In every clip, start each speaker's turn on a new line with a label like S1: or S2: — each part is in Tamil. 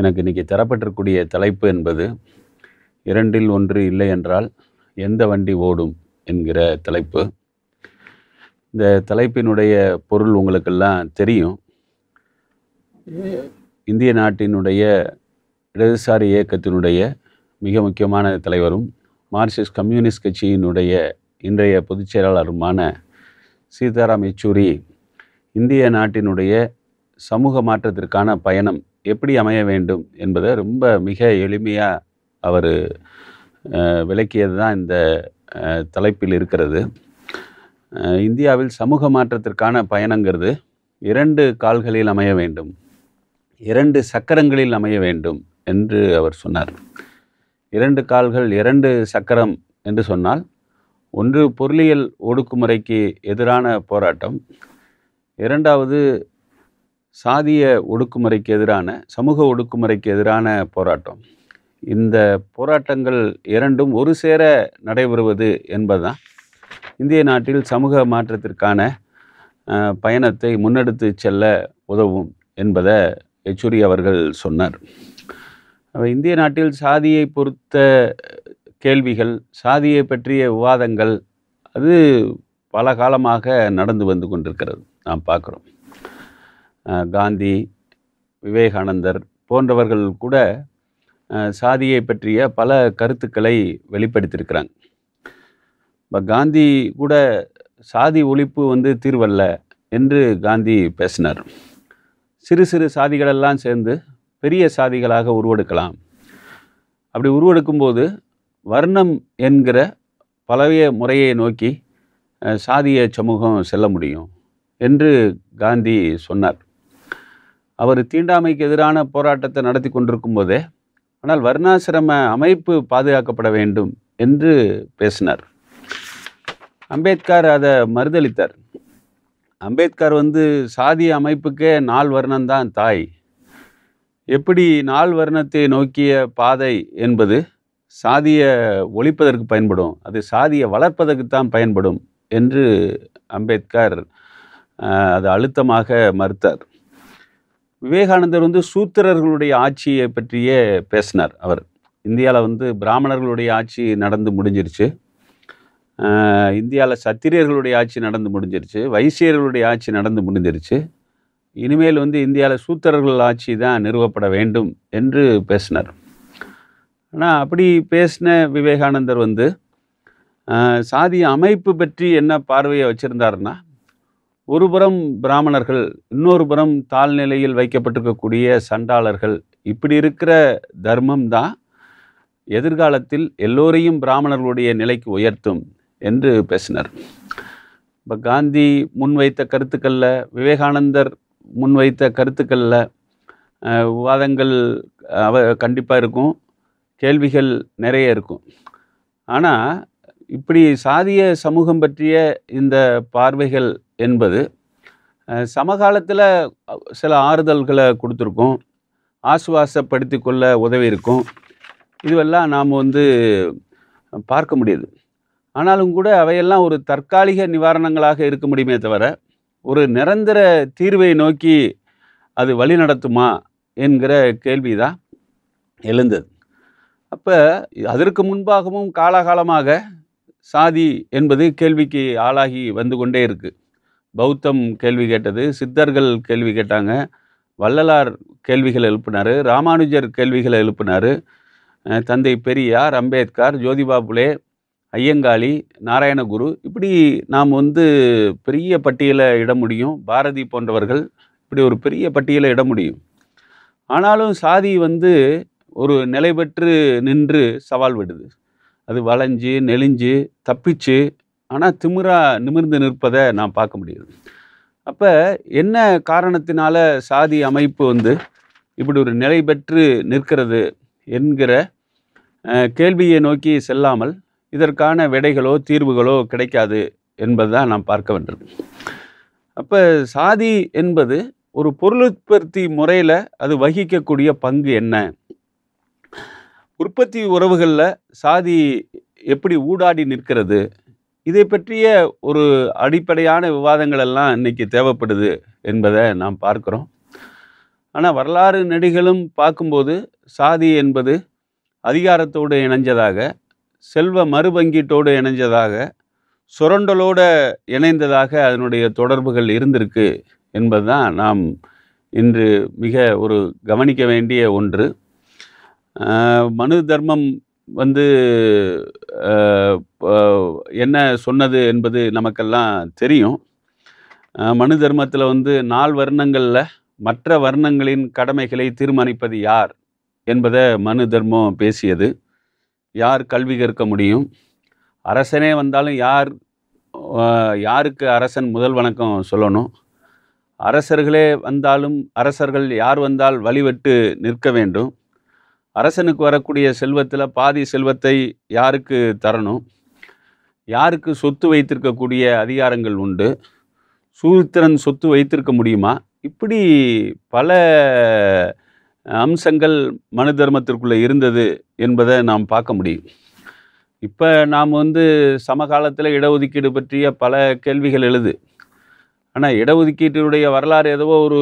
S1: எனக்கு இன்றைக்கி தரப்பட்டிருக்கூடிய தலைப்பு என்பது இரண்டில் ஒன்று இல்லை என்றால் எந்த வண்டி ஓடும் என்கிற தலைப்பு இந்த தலைப்பினுடைய பொருள் உங்களுக்கெல்லாம் தெரியும் இந்திய நாட்டினுடைய இடதுசாரி இயக்கத்தினுடைய மிக முக்கியமான தலைவரும் மார்க்சிஸ்ட் கம்யூனிஸ்ட் கட்சியினுடைய இன்றைய பொதுச் செயலாளருமான சீதாராம் யெச்சூரி இந்திய நாட்டினுடைய சமூக மாற்றத்திற்கான பயணம் எப்படி அமைய வேண்டும் என்பதை ரொம்ப மிக எளிமையாக அவர் விளக்கியது தான் இந்த தலைப்பில் இருக்கிறது இந்தியாவில் சமூக மாற்றத்திற்கான பயணங்கிறது இரண்டு கால்களில் அமைய வேண்டும் இரண்டு சக்கரங்களில் அமைய வேண்டும் என்று அவர் சொன்னார் இரண்டு கால்கள் இரண்டு சக்கரம் என்று சொன்னால் ஒன்று பொருளியல் ஒடுக்குமுறைக்கு எதிரான போராட்டம் இரண்டாவது சாதிய ஒடுக்குமுறைக்கு எதிரான சமூக ஒடுக்குமுறைக்கு எதிரான போராட்டம் இந்த போராட்டங்கள் இரண்டும் ஒரு சேர நடைபெறுவது என்பதுதான் இந்திய நாட்டில் சமூக மாற்றத்திற்கான பயணத்தை முன்னெடுத்து செல்ல உதவும் என்பதை யெச்சூரி அவர்கள் சொன்னார் இந்திய நாட்டில் சாதியை பொறுத்த கேள்விகள் சாதியை பற்றிய விவாதங்கள் அது பல காலமாக நடந்து வந்து கொண்டிருக்கிறது நாம் பார்க்குறோம் காந்தி விவேகானந்தர் போன்றவர்கள் கூட சாதியை பற்றிய பல கருத்துக்களை வெளிப்படுத்தியிருக்கிறாங்க இப்போ காந்தி கூட சாதி ஒழிப்பு வந்து தீர்வல்ல என்று காந்தி பேசினார் சிறு சிறு சாதிகளெல்லாம் சேர்ந்து பெரிய சாதிகளாக உருவெடுக்கலாம் அப்படி உருவெடுக்கும்போது வர்ணம் என்கிற பழைய முறையை நோக்கி சாதிய சமூகம் செல்ல முடியும் என்று காந்தி சொன்னார் அவர் தீண்டாமைக்கு எதிரான போராட்டத்தை நடத்தி கொண்டிருக்கும் போதே ஆனால் வர்ணாசிரம அமைப்பு பாதுகாக்கப்பட வேண்டும் என்று பேசினார் அம்பேத்கர் அதை மறுதளித்தார் அம்பேத்கர் வந்து சாதி அமைப்புக்கே நால் வர்ணம்தான் தாய் எப்படி நாள் வர்ணத்தை நோக்கிய பாதை என்பது சாதியை ஒழிப்பதற்கு பயன்படும் அது சாதியை வளர்ப்பதற்கு தான் பயன்படும் என்று அம்பேத்கர் அதை அழுத்தமாக மறுத்தார் விவேகானந்தர் வந்து சூத்திரர்களுடைய ஆட்சியை பற்றியே பேசினார் அவர் இந்தியாவில் வந்து பிராமணர்களுடைய ஆட்சி நடந்து முடிஞ்சிருச்சு இந்தியாவில் சத்திரியர்களுடைய ஆட்சி நடந்து முடிஞ்சிருச்சு வைசியர்களுடைய ஆட்சி நடந்து முடிஞ்சிருச்சு இனிமேல் வந்து இந்தியாவில் சூத்திரர்கள் ஆட்சி தான் நிறுவப்பட வேண்டும் என்று பேசினார் ஆனால் அப்படி பேசின விவேகானந்தர் வந்து சாதி அமைப்பு பற்றி என்ன பார்வையை வச்சுருந்தாருன்னா ஒருபுறம் பிராமணர்கள் இன்னொரு புறம் தாழ்நிலையில் வைக்கப்பட்டிருக்கக்கூடிய சண்டாளர்கள் இப்படி இருக்கிற தர்மம் தான் எதிர்காலத்தில் எல்லோரையும் பிராமணர்களுடைய நிலைக்கு உயர்த்தும் என்று பேசினர் இப்போ காந்தி முன்வைத்த கருத்துக்களில் விவேகானந்தர் முன்வைத்த கருத்துக்களில் விவாதங்கள் அவ கண்டிப்பாக இருக்கும் கேள்விகள் நிறைய இருக்கும் ஆனால் இப்படி சாதிய சமூகம் பற்றிய இந்த பார்வைகள் என்பது சமகாலத்தில் சில ஆறுதல்களை கொடுத்துருக்கோம் ஆசுவாசப்படுத்தி கொள்ள உதவி இருக்கும் இதுவெல்லாம் நாம் வந்து பார்க்க முடியுது ஆனாலும் கூட அவையெல்லாம் ஒரு தற்காலிக நிவாரணங்களாக இருக்க முடியுமே தவிர ஒரு நிரந்தர தீர்வை நோக்கி அது வழி நடத்துமா என்கிற கேள்வி தான் எழுந்தது அப்போ அதற்கு முன்பாகவும் காலகாலமாக சாதி என்பது கேள்விக்கு ஆளாகி வந்து கொண்டே இருக்குது பௌத்தம் கேள்வி கேட்டது சித்தர்கள் கேள்வி கேட்டாங்க வள்ளலார் கேள்விகளை எழுப்பினார் ராமானுஜர் கேள்விகளை எழுப்பினார் தந்தை பெரியார் அம்பேத்கர் ஜோதிபா புலே ஐயங்காளி நாராயணகுரு இப்படி நாம் வந்து பெரிய பட்டியலை இட முடியும் பாரதி போன்றவர்கள் இப்படி ஒரு பெரிய பட்டியலை இட முடியும் ஆனாலும் சாதி வந்து ஒரு நிலை பெற்று நின்று சவால் விடுது அது வளைஞ்சு நெளிஞ்சு தப்பிச்சு ஆனால் திமிராக நிமிர்ந்து நிற்பதை நான் பார்க்க முடியுது அப்போ என்ன காரணத்தினால சாதி அமைப்பு வந்து இப்படி ஒரு நிலை பெற்று நிற்கிறது என்கிற கேள்வியை நோக்கி செல்லாமல் இதற்கான விடைகளோ தீர்வுகளோ கிடைக்காது என்பது தான் நாம் பார்க்க வேண்டியது அப்போ சாதி என்பது ஒரு பொருளுற்பத்தி முறையில் அது வகிக்கக்கூடிய பங்கு என்ன உற்பத்தி உறவுகளில் சாதி எப்படி ஊடாடி நிற்கிறது இதை பற்றிய ஒரு அடிப்படையான விவாதங்கள் எல்லாம் இன்றைக்கி தேவைப்படுது என்பதை நாம் பார்க்குறோம் ஆனால் வரலாறு நெடிகளும் பார்க்கும்போது சாதி என்பது அதிகாரத்தோடு இணைஞ்சதாக செல்வ மறுபங்கீட்டோடு இணைஞ்சதாக சுரண்டலோடு இணைந்ததாக அதனுடைய தொடர்புகள் இருந்திருக்கு என்பது தான் நாம் இன்று மிக ஒரு கவனிக்க வேண்டிய ஒன்று மனு தர்மம் வந்து என்ன சொன்னது என்பது நமக்கெல்லாம் தெரியும் மனு தர்மத்தில் வந்து நால் வர்ணங்களில் மற்ற வர்ணங்களின் கடமைகளை தீர்மானிப்பது யார் என்பதை மனு தர்மம் பேசியது யார் கல்வி கற்க முடியும் அரசனே வந்தாலும் யார் யாருக்கு அரசன் முதல் வணக்கம் சொல்லணும் அரசர்களே வந்தாலும் அரசர்கள் யார் வந்தால் வழிவட்டு நிற்க வேண்டும் அரசனுக்கு வரக்கூடிய செல்வத்தில் பாதி செல்வத்தை யாருக்கு தரணும் யாருக்கு சொத்து வைத்திருக்கக்கூடிய அதிகாரங்கள் உண்டு சூத்திரன் சொத்து வைத்திருக்க முடியுமா இப்படி பல அம்சங்கள் மனு தர்மத்திற்குள்ளே இருந்தது என்பதை நாம் பார்க்க முடியும் இப்போ நாம் வந்து சமகாலத்தில் இடஒதுக்கீடு பற்றிய பல கேள்விகள் எழுது ஆனால் இடஒதுக்கீட்டினுடைய வரலாறு ஏதோ ஒரு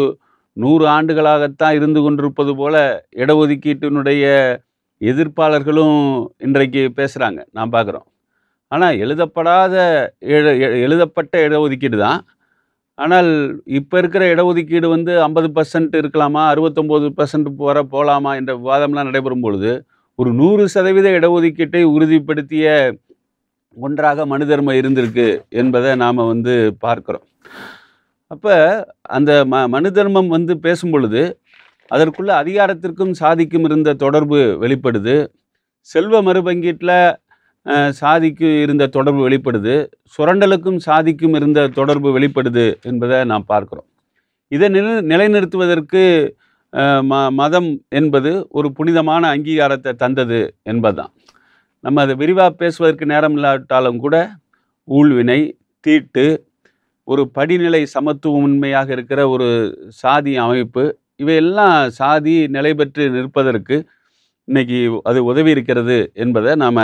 S1: நூறு ஆண்டுகளாகத்தான் இருந்து கொண்டிருப்பது போல இடஒதுக்கீட்டினுடைய எதிர்ப்பாளர்களும் இன்றைக்கு பேசுகிறாங்க நான் பார்க்குறோம் ஆனால் எழுதப்படாத எழுதப்பட்ட இடஒதுக்கீடு தான் ஆனால் இப்போ இருக்கிற இடஒதுக்கீடு வந்து ஐம்பது பர்சன்ட் இருக்கலாமா அறுபத்தொம்போது பர்சன்ட் வர போகலாமா என்ற விவாதம்லாம் நடைபெறும் பொழுது ஒரு நூறு சதவீத இடஒதுக்கீட்டை உறுதிப்படுத்திய ஒன்றாக மனிதர்மை இருந்திருக்கு என்பதை நாம் வந்து பார்க்குறோம் அப்போ அந்த ம மனு தர்மம் வந்து பேசும் பொழுது அதற்குள்ள அதிகாரத்திற்கும் சாதிக்கும் இருந்த தொடர்பு வெளிப்படுது செல்வ மறுபங்கீட்டில் சாதிக்கு இருந்த தொடர்பு வெளிப்படுது சுரண்டலுக்கும் சாதிக்கும் இருந்த தொடர்பு வெளிப்படுது என்பதை நாம் பார்க்குறோம் இதை நில நிலைநிறுத்துவதற்கு ம மதம் என்பது ஒரு புனிதமான அங்கீகாரத்தை தந்தது என்பதுதான் நம்ம அதை விரிவாக பேசுவதற்கு நேரம் இல்லாட்டாலும் கூட ஊழ்வினை தீட்டு ஒரு படிநிலை சமத்துவமின்மையாக இருக்கிற ஒரு சாதி அமைப்பு இவையெல்லாம் சாதி நிலை பெற்று நிற்பதற்கு இன்றைக்கி அது உதவி இருக்கிறது என்பதை நாம்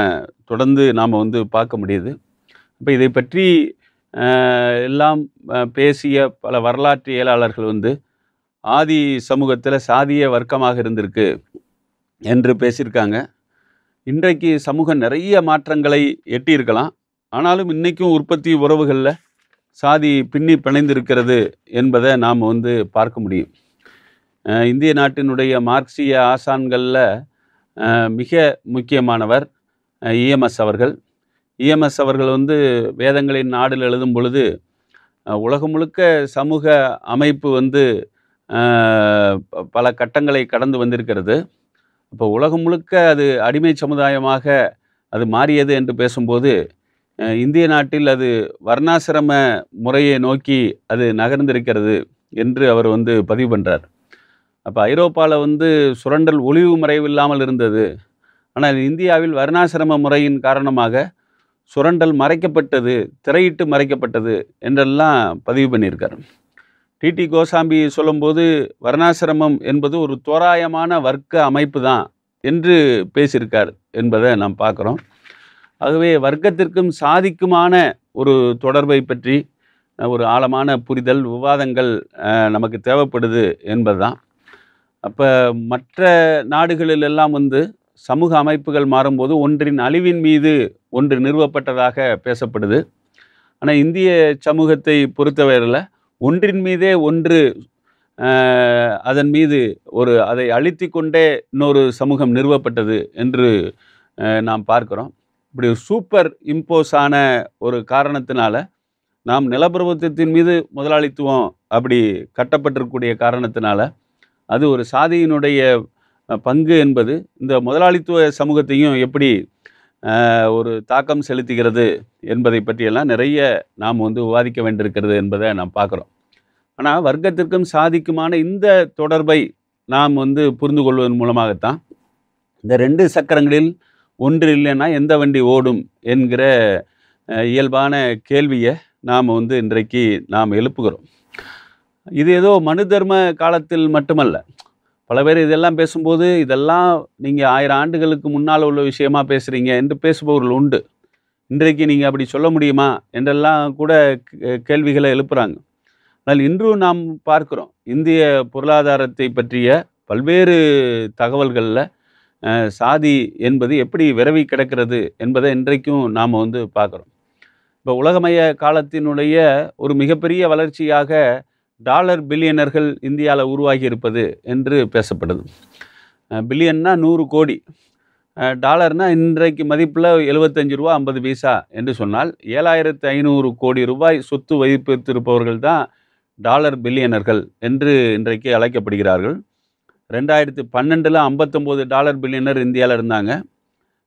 S1: தொடர்ந்து நாம் வந்து பார்க்க முடியுது இப்போ இதை பற்றி எல்லாம் பேசிய பல வரலாற்று இயலாளர்கள் வந்து ஆதி சமூகத்தில் சாதிய வர்க்கமாக இருந்திருக்கு என்று பேசியிருக்காங்க இன்றைக்கு சமூகம் நிறைய மாற்றங்களை எட்டியிருக்கலாம் ஆனாலும் இன்றைக்கும் உற்பத்தி உறவுகளில் சாதி பின்னி பிணைந்திருக்கிறது என்பதை நாம் வந்து பார்க்க முடியும் இந்திய நாட்டினுடைய மார்க்சிய ஆசான்களில் மிக முக்கியமானவர் இஎம்எஸ் அவர்கள் இஎம்எஸ் அவர்கள் வந்து வேதங்களின் நாடில் எழுதும் பொழுது உலகம் முழுக்க சமூக அமைப்பு வந்து பல கட்டங்களை கடந்து வந்திருக்கிறது இப்போ உலகம் முழுக்க அது அடிமை சமுதாயமாக அது மாறியது என்று பேசும்போது இந்திய நாட்டில் அது வர்ணாசிரம முறையை நோக்கி அது நகர்ந்திருக்கிறது என்று அவர் வந்து பதிவு பண்ணுறார் அப்போ ஐரோப்பாவில் வந்து சுரண்டல் ஒளிவு மறைவு இல்லாமல் இருந்தது ஆனால் இந்தியாவில் வர்ணாசிரம முறையின் காரணமாக சுரண்டல் மறைக்கப்பட்டது திரையிட்டு மறைக்கப்பட்டது என்றெல்லாம் பதிவு பண்ணியிருக்கார் டிடி கோசாம்பி சொல்லும்போது வர்ணாசிரமம் என்பது ஒரு தோராயமான வர்க்க அமைப்பு தான் என்று பேசியிருக்கார் என்பதை நாம் பார்க்குறோம் ஆகவே வர்க்கத்திற்கும் சாதிக்குமான ஒரு தொடர்பை பற்றி ஒரு ஆழமான புரிதல் விவாதங்கள் நமக்கு தேவைப்படுது என்பதுதான் அப்போ மற்ற நாடுகளிலெல்லாம் வந்து சமூக அமைப்புகள் மாறும்போது ஒன்றின் அழிவின் மீது ஒன்று நிறுவப்பட்டதாக பேசப்படுது ஆனால் இந்திய சமூகத்தை பொறுத்தவரையில் ஒன்றின் மீதே ஒன்று அதன் மீது ஒரு அதை அழித்து கொண்டே இன்னொரு சமூகம் நிறுவப்பட்டது என்று நாம் பார்க்கிறோம் இப்படி ஒரு சூப்பர் இம்போஸ் ஆன ஒரு காரணத்தினால நாம் நிலப்பிரபுத்தின் மீது முதலாளித்துவம் அப்படி கட்டப்பட்டிருக்கக்கூடிய காரணத்தினால அது ஒரு சாதியினுடைய பங்கு என்பது இந்த முதலாளித்துவ சமூகத்தையும் எப்படி ஒரு தாக்கம் செலுத்துகிறது என்பதை பற்றியெல்லாம் நிறைய நாம் வந்து விவாதிக்க வேண்டியிருக்கிறது என்பதை நாம் பார்க்குறோம் ஆனால் வர்க்கத்திற்கும் சாதிக்குமான இந்த தொடர்பை நாம் வந்து புரிந்து கொள்வதன் மூலமாகத்தான் இந்த ரெண்டு சக்கரங்களில் ஒன்று இல்லைன்னா எந்த வண்டி ஓடும் என்கிற இயல்பான கேள்வியை நாம் வந்து இன்றைக்கு நாம் எழுப்புகிறோம் இது ஏதோ மனு தர்ம காலத்தில் மட்டுமல்ல பல பேர் இதெல்லாம் பேசும்போது இதெல்லாம் நீங்கள் ஆயிரம் ஆண்டுகளுக்கு முன்னால் உள்ள விஷயமா பேசுகிறீங்க என்று பேசுபவர்கள் உண்டு இன்றைக்கு நீங்கள் அப்படி சொல்ல முடியுமா என்றெல்லாம் கூட கேள்விகளை எழுப்புகிறாங்க ஆனால் இன்றும் நாம் பார்க்குறோம் இந்திய பொருளாதாரத்தை பற்றிய பல்வேறு தகவல்களில் சாதி என்பது எப்படி விரவி கிடக்கிறது என்பதை இன்றைக்கும் நாம் வந்து பார்க்குறோம் இப்போ உலகமய காலத்தினுடைய ஒரு மிகப்பெரிய வளர்ச்சியாக டாலர் பில்லியனர்கள் இந்தியாவில் உருவாகி இருப்பது என்று பேசப்படுது பில்லியன்னா நூறு கோடி டாலர்னால் இன்றைக்கு மதிப்பில் எழுபத்தஞ்சு ரூபா ஐம்பது பைசா என்று சொன்னால் ஏழாயிரத்து ஐநூறு கோடி ரூபாய் சொத்து வைப்பித்திருப்பவர்கள் தான் டாலர் பில்லியனர்கள் என்று இன்றைக்கு அழைக்கப்படுகிறார்கள் ரெண்டாயிரத்தி பன்னெண்டில் ஐம்பத்தொம்போது டாலர் பில்லியனர் இந்தியாவில் இருந்தாங்க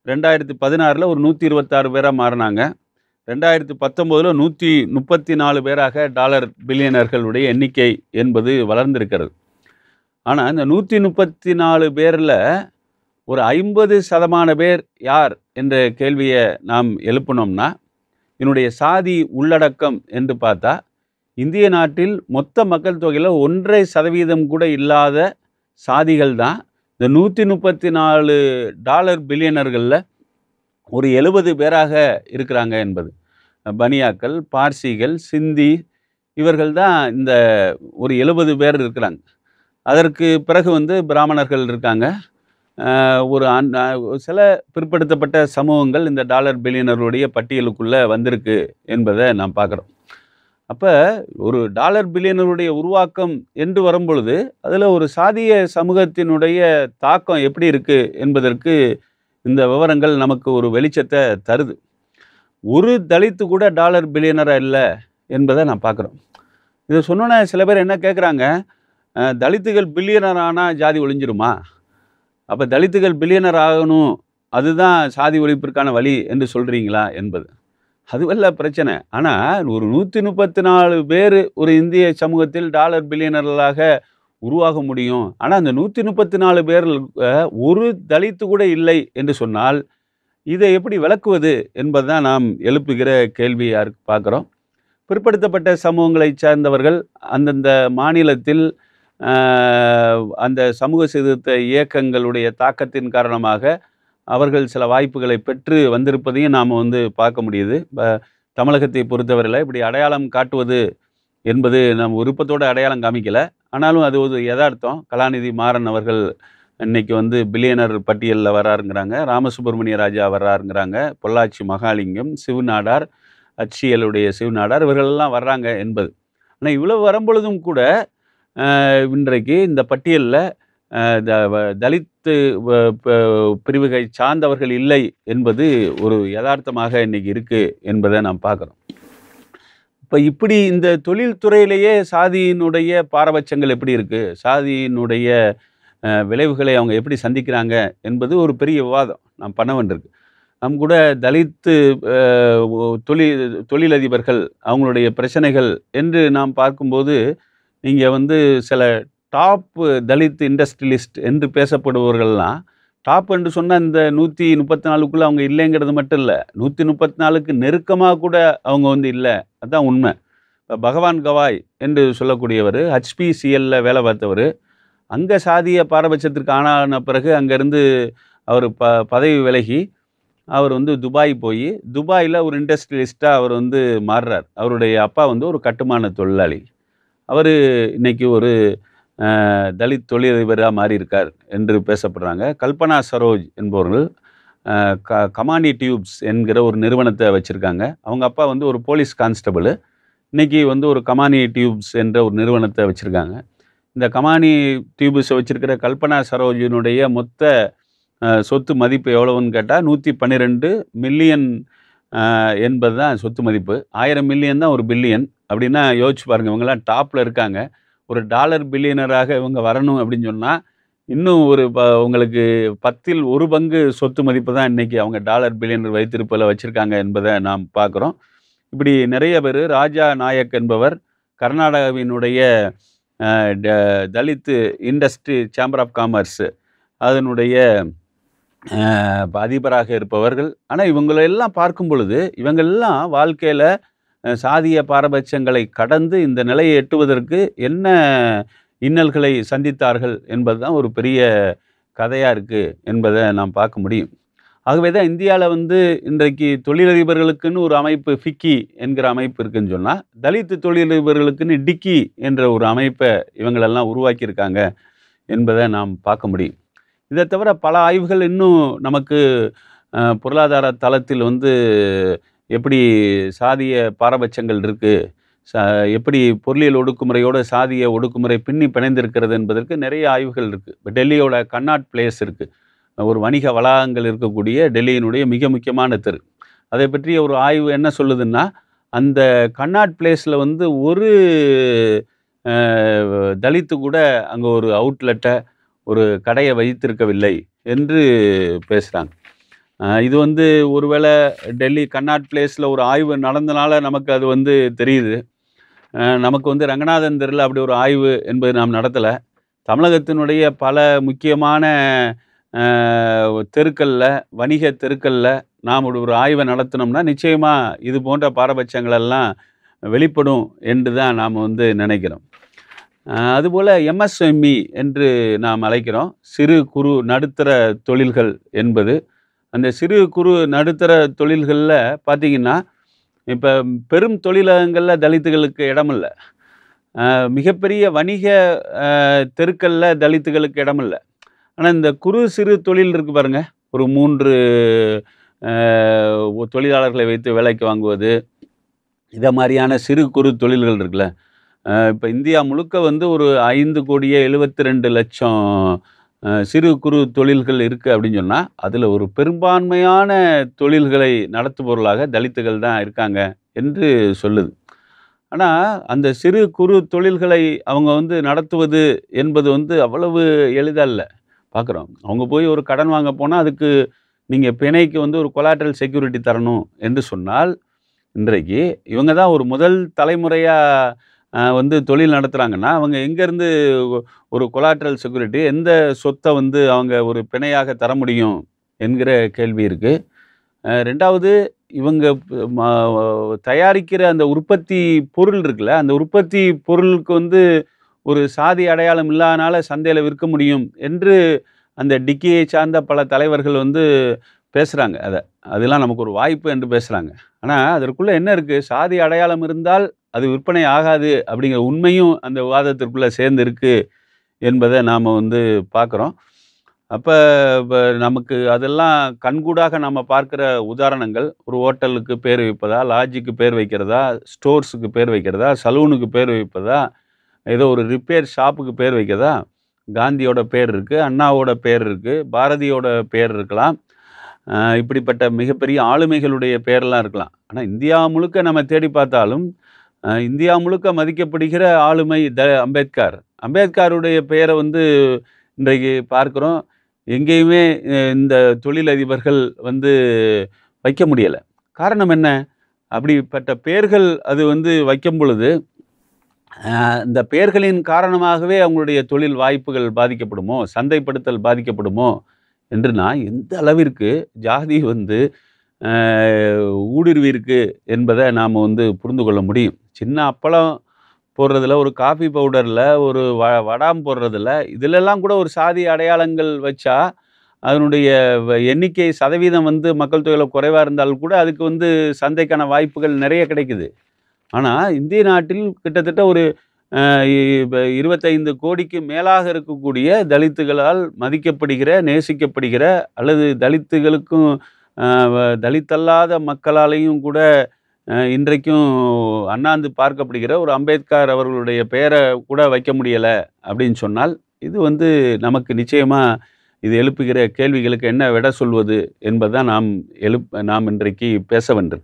S1: ரெண்டாயிரத்தி பதினாறில் ஒரு நூற்றி இருபத்தாறு பேராக மாறினாங்க ரெண்டாயிரத்தி பத்தொம்போதில் நூற்றி முப்பத்தி நாலு பேராக டாலர் பில்லியனர்களுடைய எண்ணிக்கை என்பது வளர்ந்திருக்கிறது ஆனால் இந்த நூற்றி முப்பத்தி நாலு பேரில் ஒரு ஐம்பது சதமான பேர் யார் என்ற கேள்வியை நாம் எழுப்பினோம்னா என்னுடைய சாதி உள்ளடக்கம் என்று பார்த்தா இந்திய நாட்டில் மொத்த மக்கள் தொகையில் ஒன்றை சதவீதம் கூட இல்லாத சாதிகள் தான் இந்த நூற்றி முப்பத்தி நாலு டாலர் பில்லியனர்களில் ஒரு எழுபது பேராக இருக்கிறாங்க என்பது பனியாக்கள் பார்சிகள் சிந்தி இவர்கள் தான் இந்த ஒரு எழுபது பேர் இருக்கிறாங்க அதற்கு பிறகு வந்து பிராமணர்கள் இருக்காங்க ஒரு சில பிற்படுத்தப்பட்ட சமூகங்கள் இந்த டாலர் பில்லியனர்களுடைய பட்டியலுக்குள்ளே வந்திருக்கு என்பதை நாம் பார்க்குறோம் அப்போ ஒரு டாலர் பில்லியனருடைய உருவாக்கம் என்று வரும்பொழுது அதில் ஒரு சாதிய சமூகத்தினுடைய தாக்கம் எப்படி இருக்குது என்பதற்கு இந்த விவரங்கள் நமக்கு ஒரு வெளிச்சத்தை தருது ஒரு தலித்து கூட டாலர் பில்லியனராக இல்லை என்பதை நான் பார்க்குறோம் இதை சொன்னோன்னே சில பேர் என்ன கேட்குறாங்க தலித்துகள் பில்லியனர் ஆனால் ஜாதி ஒழிஞ்சிருமா அப்போ தலித்துகள் பில்லியனர் ஆகணும் அதுதான் சாதி ஒழிப்பிற்கான வழி என்று சொல்கிறீங்களா என்பது அதுவல்ல பிரச்சனை ஆனால் ஒரு நூற்றி முப்பத்தி நாலு பேர் ஒரு இந்திய சமூகத்தில் டாலர் பில்லியனர்களாக உருவாக முடியும் ஆனால் அந்த நூற்றி முப்பத்தி நாலு பேரில் ஒரு தலித்து கூட இல்லை என்று சொன்னால் இதை எப்படி விளக்குவது என்பது தான் நாம் எழுப்புகிற கேள்வியாக பார்க்குறோம் பிற்படுத்தப்பட்ட சமூகங்களை சார்ந்தவர்கள் அந்தந்த மாநிலத்தில் அந்த சமூக சீர்திருத்த இயக்கங்களுடைய தாக்கத்தின் காரணமாக அவர்கள் சில வாய்ப்புகளை பெற்று வந்திருப்பதையும் நாம் வந்து பார்க்க முடியுது தமிழகத்தை பொறுத்தவரையில் இப்படி அடையாளம் காட்டுவது என்பது நம் விருப்பத்தோடு அடையாளம் காமிக்கல ஆனாலும் அது ஒரு யதார்த்தம் கலாநிதி மாறன் அவர்கள் இன்றைக்கி வந்து பில்லியனர் பட்டியலில் வராருங்கிறாங்க ராமசுப்பிரமணிய ராஜா வர்றாருங்கிறாங்க பொள்ளாச்சி மகாலிங்கம் சிவநாடார் அச்சியலுடைய சிவநாடார் இவர்களெல்லாம் வர்றாங்க என்பது ஆனால் இவ்வளோ வரும்பொழுதும் கூட இன்றைக்கு இந்த பட்டியலில் தலித்து பிரிவுகை சார்ந்தவர்கள் இல்லை என்பது ஒரு யதார்த்தமாக இன்றைக்கி இருக்குது என்பதை நாம் பார்க்குறோம் இப்போ இப்படி இந்த தொழில்துறையிலேயே சாதியினுடைய பாரபட்சங்கள் எப்படி இருக்குது சாதியினுடைய விளைவுகளை அவங்க எப்படி சந்திக்கிறாங்க என்பது ஒரு பெரிய விவாதம் நாம் பண்ண வேண்டியிருக்கு நம் கூட தலித்து தொழில் தொழிலதிபர்கள் அவங்களுடைய பிரச்சனைகள் என்று நாம் பார்க்கும்போது நீங்கள் வந்து சில டாப் தலித் இண்டஸ்ட்ரியலிஸ்ட் என்று பேசப்படுபவர்கள்லாம் டாப் என்று சொன்னால் இந்த நூற்றி முப்பத்தி நாலுக்குள்ளே அவங்க இல்லைங்கிறது மட்டும் இல்லை நூற்றி முப்பத்தி நாலுக்கு நெருக்கமாக கூட அவங்க வந்து இல்லை அதுதான் உண்மை இப்போ பகவான் கவாய் என்று சொல்லக்கூடியவர் ஹச்பிசிஎல்ல வேலை பார்த்தவர் அங்கே சாதிய பாரபட்சத்திற்கு ஆனான பிறகு அங்கேருந்து அவர் ப பதவி விலகி அவர் வந்து துபாய் போய் துபாயில் ஒரு இண்டஸ்ட்ரியலிஸ்ட்டாக அவர் வந்து மாறுறார் அவருடைய அப்பா வந்து ஒரு கட்டுமான தொழிலாளி அவர் இன்றைக்கி ஒரு தலித் தொழிலதிபராக மாறியிருக்கார் என்று பேசப்படுறாங்க கல்பனா சரோஜ் என்பவர்கள் க கமானி டியூப்ஸ் என்கிற ஒரு நிறுவனத்தை வச்சுருக்காங்க அவங்க அப்பா வந்து ஒரு போலீஸ் கான்ஸ்டபுளு இன்றைக்கி வந்து ஒரு கமானி டியூப்ஸ் என்ற ஒரு நிறுவனத்தை வச்சுருக்காங்க இந்த கமானி டியூப்ஸை வச்சுருக்கிற கல்பனா சரோஜினுடைய மொத்த சொத்து மதிப்பு எவ்வளவுன்னு கேட்டால் நூற்றி பன்னிரெண்டு மில்லியன் என்பது தான் சொத்து மதிப்பு ஆயிரம் மில்லியன் தான் ஒரு பில்லியன் அப்படின்னா யோசிச்சு பாருங்கள் இவங்கெல்லாம் டாப்பில் இருக்காங்க ஒரு டாலர் பில்லியனராக இவங்க வரணும் அப்படின்னு சொன்னால் இன்னும் ஒரு ப உங்களுக்கு பத்தில் ஒரு பங்கு சொத்து மதிப்பு தான் இன்றைக்கி அவங்க டாலர் பில்லியனர் வைத்திருப்பில் வச்சுருக்காங்க என்பதை நாம் பார்க்குறோம் இப்படி நிறைய பேர் ராஜா நாயக் என்பவர் கர்நாடகாவினுடைய Dalit industry chamber of commerce அதனுடைய அதிபராக இருப்பவர்கள் ஆனால் இவங்களெல்லாம் பார்க்கும் பொழுது இவங்கெல்லாம் வாழ்க்கையில் சாதிய பாரபட்சங்களை கடந்து இந்த நிலையை எட்டுவதற்கு என்ன இன்னல்களை சந்தித்தார்கள் என்பது தான் ஒரு பெரிய கதையாக இருக்குது என்பதை நாம் பார்க்க முடியும் ஆகவே தான் இந்தியாவில் வந்து இன்றைக்கு தொழிலதிபர்களுக்குன்னு ஒரு அமைப்பு ஃபிக்கி என்கிற அமைப்பு இருக்குன்னு சொன்னால் தலித்து தொழிலதிபர்களுக்குன்னு டிக்கி என்ற ஒரு அமைப்பை இவங்களெல்லாம் உருவாக்கியிருக்காங்க என்பதை நாம் பார்க்க முடியும் இதை தவிர பல ஆய்வுகள் இன்னும் நமக்கு பொருளாதார தளத்தில் வந்து எப்படி சாதிய பாரபட்சங்கள் இருக்குது சா எப்படி பொருளியல் ஒடுக்குமுறையோட சாதிய ஒடுக்குமுறை பின்னி பிணைந்திருக்கிறது என்பதற்கு நிறைய ஆய்வுகள் இருக்குது இப்போ டெல்லியோட கண்ணாட் பிளேஸ் இருக்குது ஒரு வணிக வளாகங்கள் இருக்கக்கூடிய டெல்லியினுடைய மிக முக்கியமான தெரு அதை பற்றிய ஒரு ஆய்வு என்ன சொல்லுதுன்னா அந்த கண்ணாட் பிளேஸில் வந்து ஒரு தலித்து கூட அங்கே ஒரு அவுட்லெட்டை ஒரு கடையை வைத்திருக்கவில்லை என்று பேசுகிறாங்க இது வந்து ஒருவேளை டெல்லி கன்னாட் பிளேஸில் ஒரு ஆய்வு நடந்தனால நமக்கு அது வந்து தெரியுது நமக்கு வந்து ரங்கநாதன் தெருவில் அப்படி ஒரு ஆய்வு என்பது நாம் நடத்தலை தமிழகத்தினுடைய பல முக்கியமான தெருக்களில் வணிக தெருக்களில் நாம் ஒரு ஆய்வை நடத்தினோம்னா நிச்சயமாக இது போன்ற பாரபட்சங்களெல்லாம் வெளிப்படும் என்று தான் நாம் வந்து நினைக்கிறோம் அதுபோல் எம்எஸ்எம்இ என்று நாம் அழைக்கிறோம் சிறு குறு நடுத்தர தொழில்கள் என்பது அந்த சிறு குறு நடுத்தர தொழில்களில் பார்த்திங்கன்னா இப்போ பெரும் தொழிலகங்களில் தலித்துகளுக்கு இடமில்லை மிகப்பெரிய வணிக தெருக்களில் தலித்துகளுக்கு இடமில்லை ஆனால் இந்த குறு சிறு தொழில் இருக்குது பாருங்கள் ஒரு மூன்று தொழிலாளர்களை வைத்து வேலைக்கு வாங்குவது இதை மாதிரியான சிறு குறு தொழில்கள் இருக்குல்ல இப்போ இந்தியா முழுக்க வந்து ஒரு ஐந்து கோடியே எழுபத்தி ரெண்டு லட்சம் சிறு குறு தொழில்கள் இருக்குது அப்படின்னு சொன்னால் அதில் ஒரு பெரும்பான்மையான தொழில்களை நடத்துபவர்களாக தலித்துகள் தான் இருக்காங்க என்று சொல்லுது ஆனால் அந்த சிறு குறு தொழில்களை அவங்க வந்து நடத்துவது என்பது வந்து அவ்வளவு எளிதல்ல பார்க்குறோம் அவங்க போய் ஒரு கடன் வாங்க போனால் அதுக்கு நீங்கள் பிணைக்கு வந்து ஒரு கொலாட்ரல் செக்யூரிட்டி தரணும் என்று சொன்னால் இன்றைக்கு இவங்க தான் ஒரு முதல் தலைமுறையாக வந்து தொழில் நடத்துகிறாங்கன்னா அவங்க எங்கேருந்து ஒரு கொலாட்ரல் செக்யூரிட்டி எந்த சொத்தை வந்து அவங்க ஒரு பிணையாக தர முடியும் என்கிற கேள்வி இருக்குது ரெண்டாவது இவங்க தயாரிக்கிற அந்த உற்பத்தி பொருள் இருக்குல்ல அந்த உற்பத்தி பொருளுக்கு வந்து ஒரு சாதி அடையாளம் இல்லாதனால சந்தையில் விற்க முடியும் என்று அந்த டிக்கியை சார்ந்த பல தலைவர்கள் வந்து பேசுகிறாங்க அதை அதெல்லாம் நமக்கு ஒரு வாய்ப்பு என்று பேசுகிறாங்க ஆனால் அதற்குள்ளே என்ன இருக்குது சாதி அடையாளம் இருந்தால் அது விற்பனை ஆகாது அப்படிங்கிற உண்மையும் அந்த விவாதத்திற்குள்ளே சேர்ந்து இருக்குது என்பதை நாம் வந்து பார்க்குறோம் அப்போ இப்போ நமக்கு அதெல்லாம் கண்கூடாக நம்ம பார்க்குற உதாரணங்கள் ஒரு ஹோட்டலுக்கு பேர் வைப்பதா லாட்ஜுக்கு பேர் வைக்கிறதா ஸ்டோர்ஸுக்கு பேர் வைக்கிறதா சலூனுக்கு பேர் வைப்பதா ஏதோ ஒரு ரிப்பேர் ஷாப்புக்கு பேர் வைக்கிறதா காந்தியோட பேர் இருக்குது அண்ணாவோட பேர் இருக்குது பாரதியோட பேர் இருக்கலாம் இப்படிப்பட்ட மிகப்பெரிய ஆளுமைகளுடைய பேரெல்லாம் இருக்கலாம் ஆனால் இந்தியா முழுக்க நம்ம தேடி பார்த்தாலும் இந்தியா முழுக்க மதிக்கப்படுகிற ஆளுமை த அம்பேத்கர் அம்பேத்கருடைய பெயரை வந்து இன்றைக்கு பார்க்குறோம் எங்கேயுமே இந்த தொழிலதிபர்கள் வந்து வைக்க முடியலை காரணம் என்ன அப்படிப்பட்ட பெயர்கள் அது வந்து வைக்கும் பொழுது இந்த பெயர்களின் காரணமாகவே அவங்களுடைய தொழில் வாய்ப்புகள் பாதிக்கப்படுமோ சந்தைப்படுத்தல் பாதிக்கப்படுமோ என்று நான் எந்த அளவிற்கு ஜாதி வந்து ஊடுருவி இருக்குது என்பதை நாம் வந்து புரிந்து கொள்ள முடியும் சின்ன அப்பளம் போடுறதில் ஒரு காஃபி பவுடரில் ஒரு வ வடாம் போடுறதில் இதிலெல்லாம் கூட ஒரு சாதி அடையாளங்கள் வச்சா அதனுடைய எண்ணிக்கை சதவீதம் வந்து மக்கள் தொகையில் குறைவாக இருந்தாலும் கூட அதுக்கு வந்து சந்தைக்கான வாய்ப்புகள் நிறைய கிடைக்குது ஆனால் இந்திய நாட்டில் கிட்டத்தட்ட ஒரு இருபத்தைந்து கோடிக்கு மேலாக இருக்கக்கூடிய தலித்துகளால் மதிக்கப்படுகிற நேசிக்கப்படுகிற அல்லது தலித்துகளுக்கும் தலித்தல்லாத மக்களாலையும் கூட இன்றைக்கும் அண்ணாந்து பார்க்கப்படுகிற ஒரு அம்பேத்கர் அவர்களுடைய பெயரை கூட வைக்க முடியலை அப்படின்னு சொன்னால் இது வந்து நமக்கு நிச்சயமாக இது எழுப்புகிற கேள்விகளுக்கு என்ன விட சொல்வது என்பதுதான் நாம் எழுப் நாம் இன்றைக்கு பேச வேண்டும்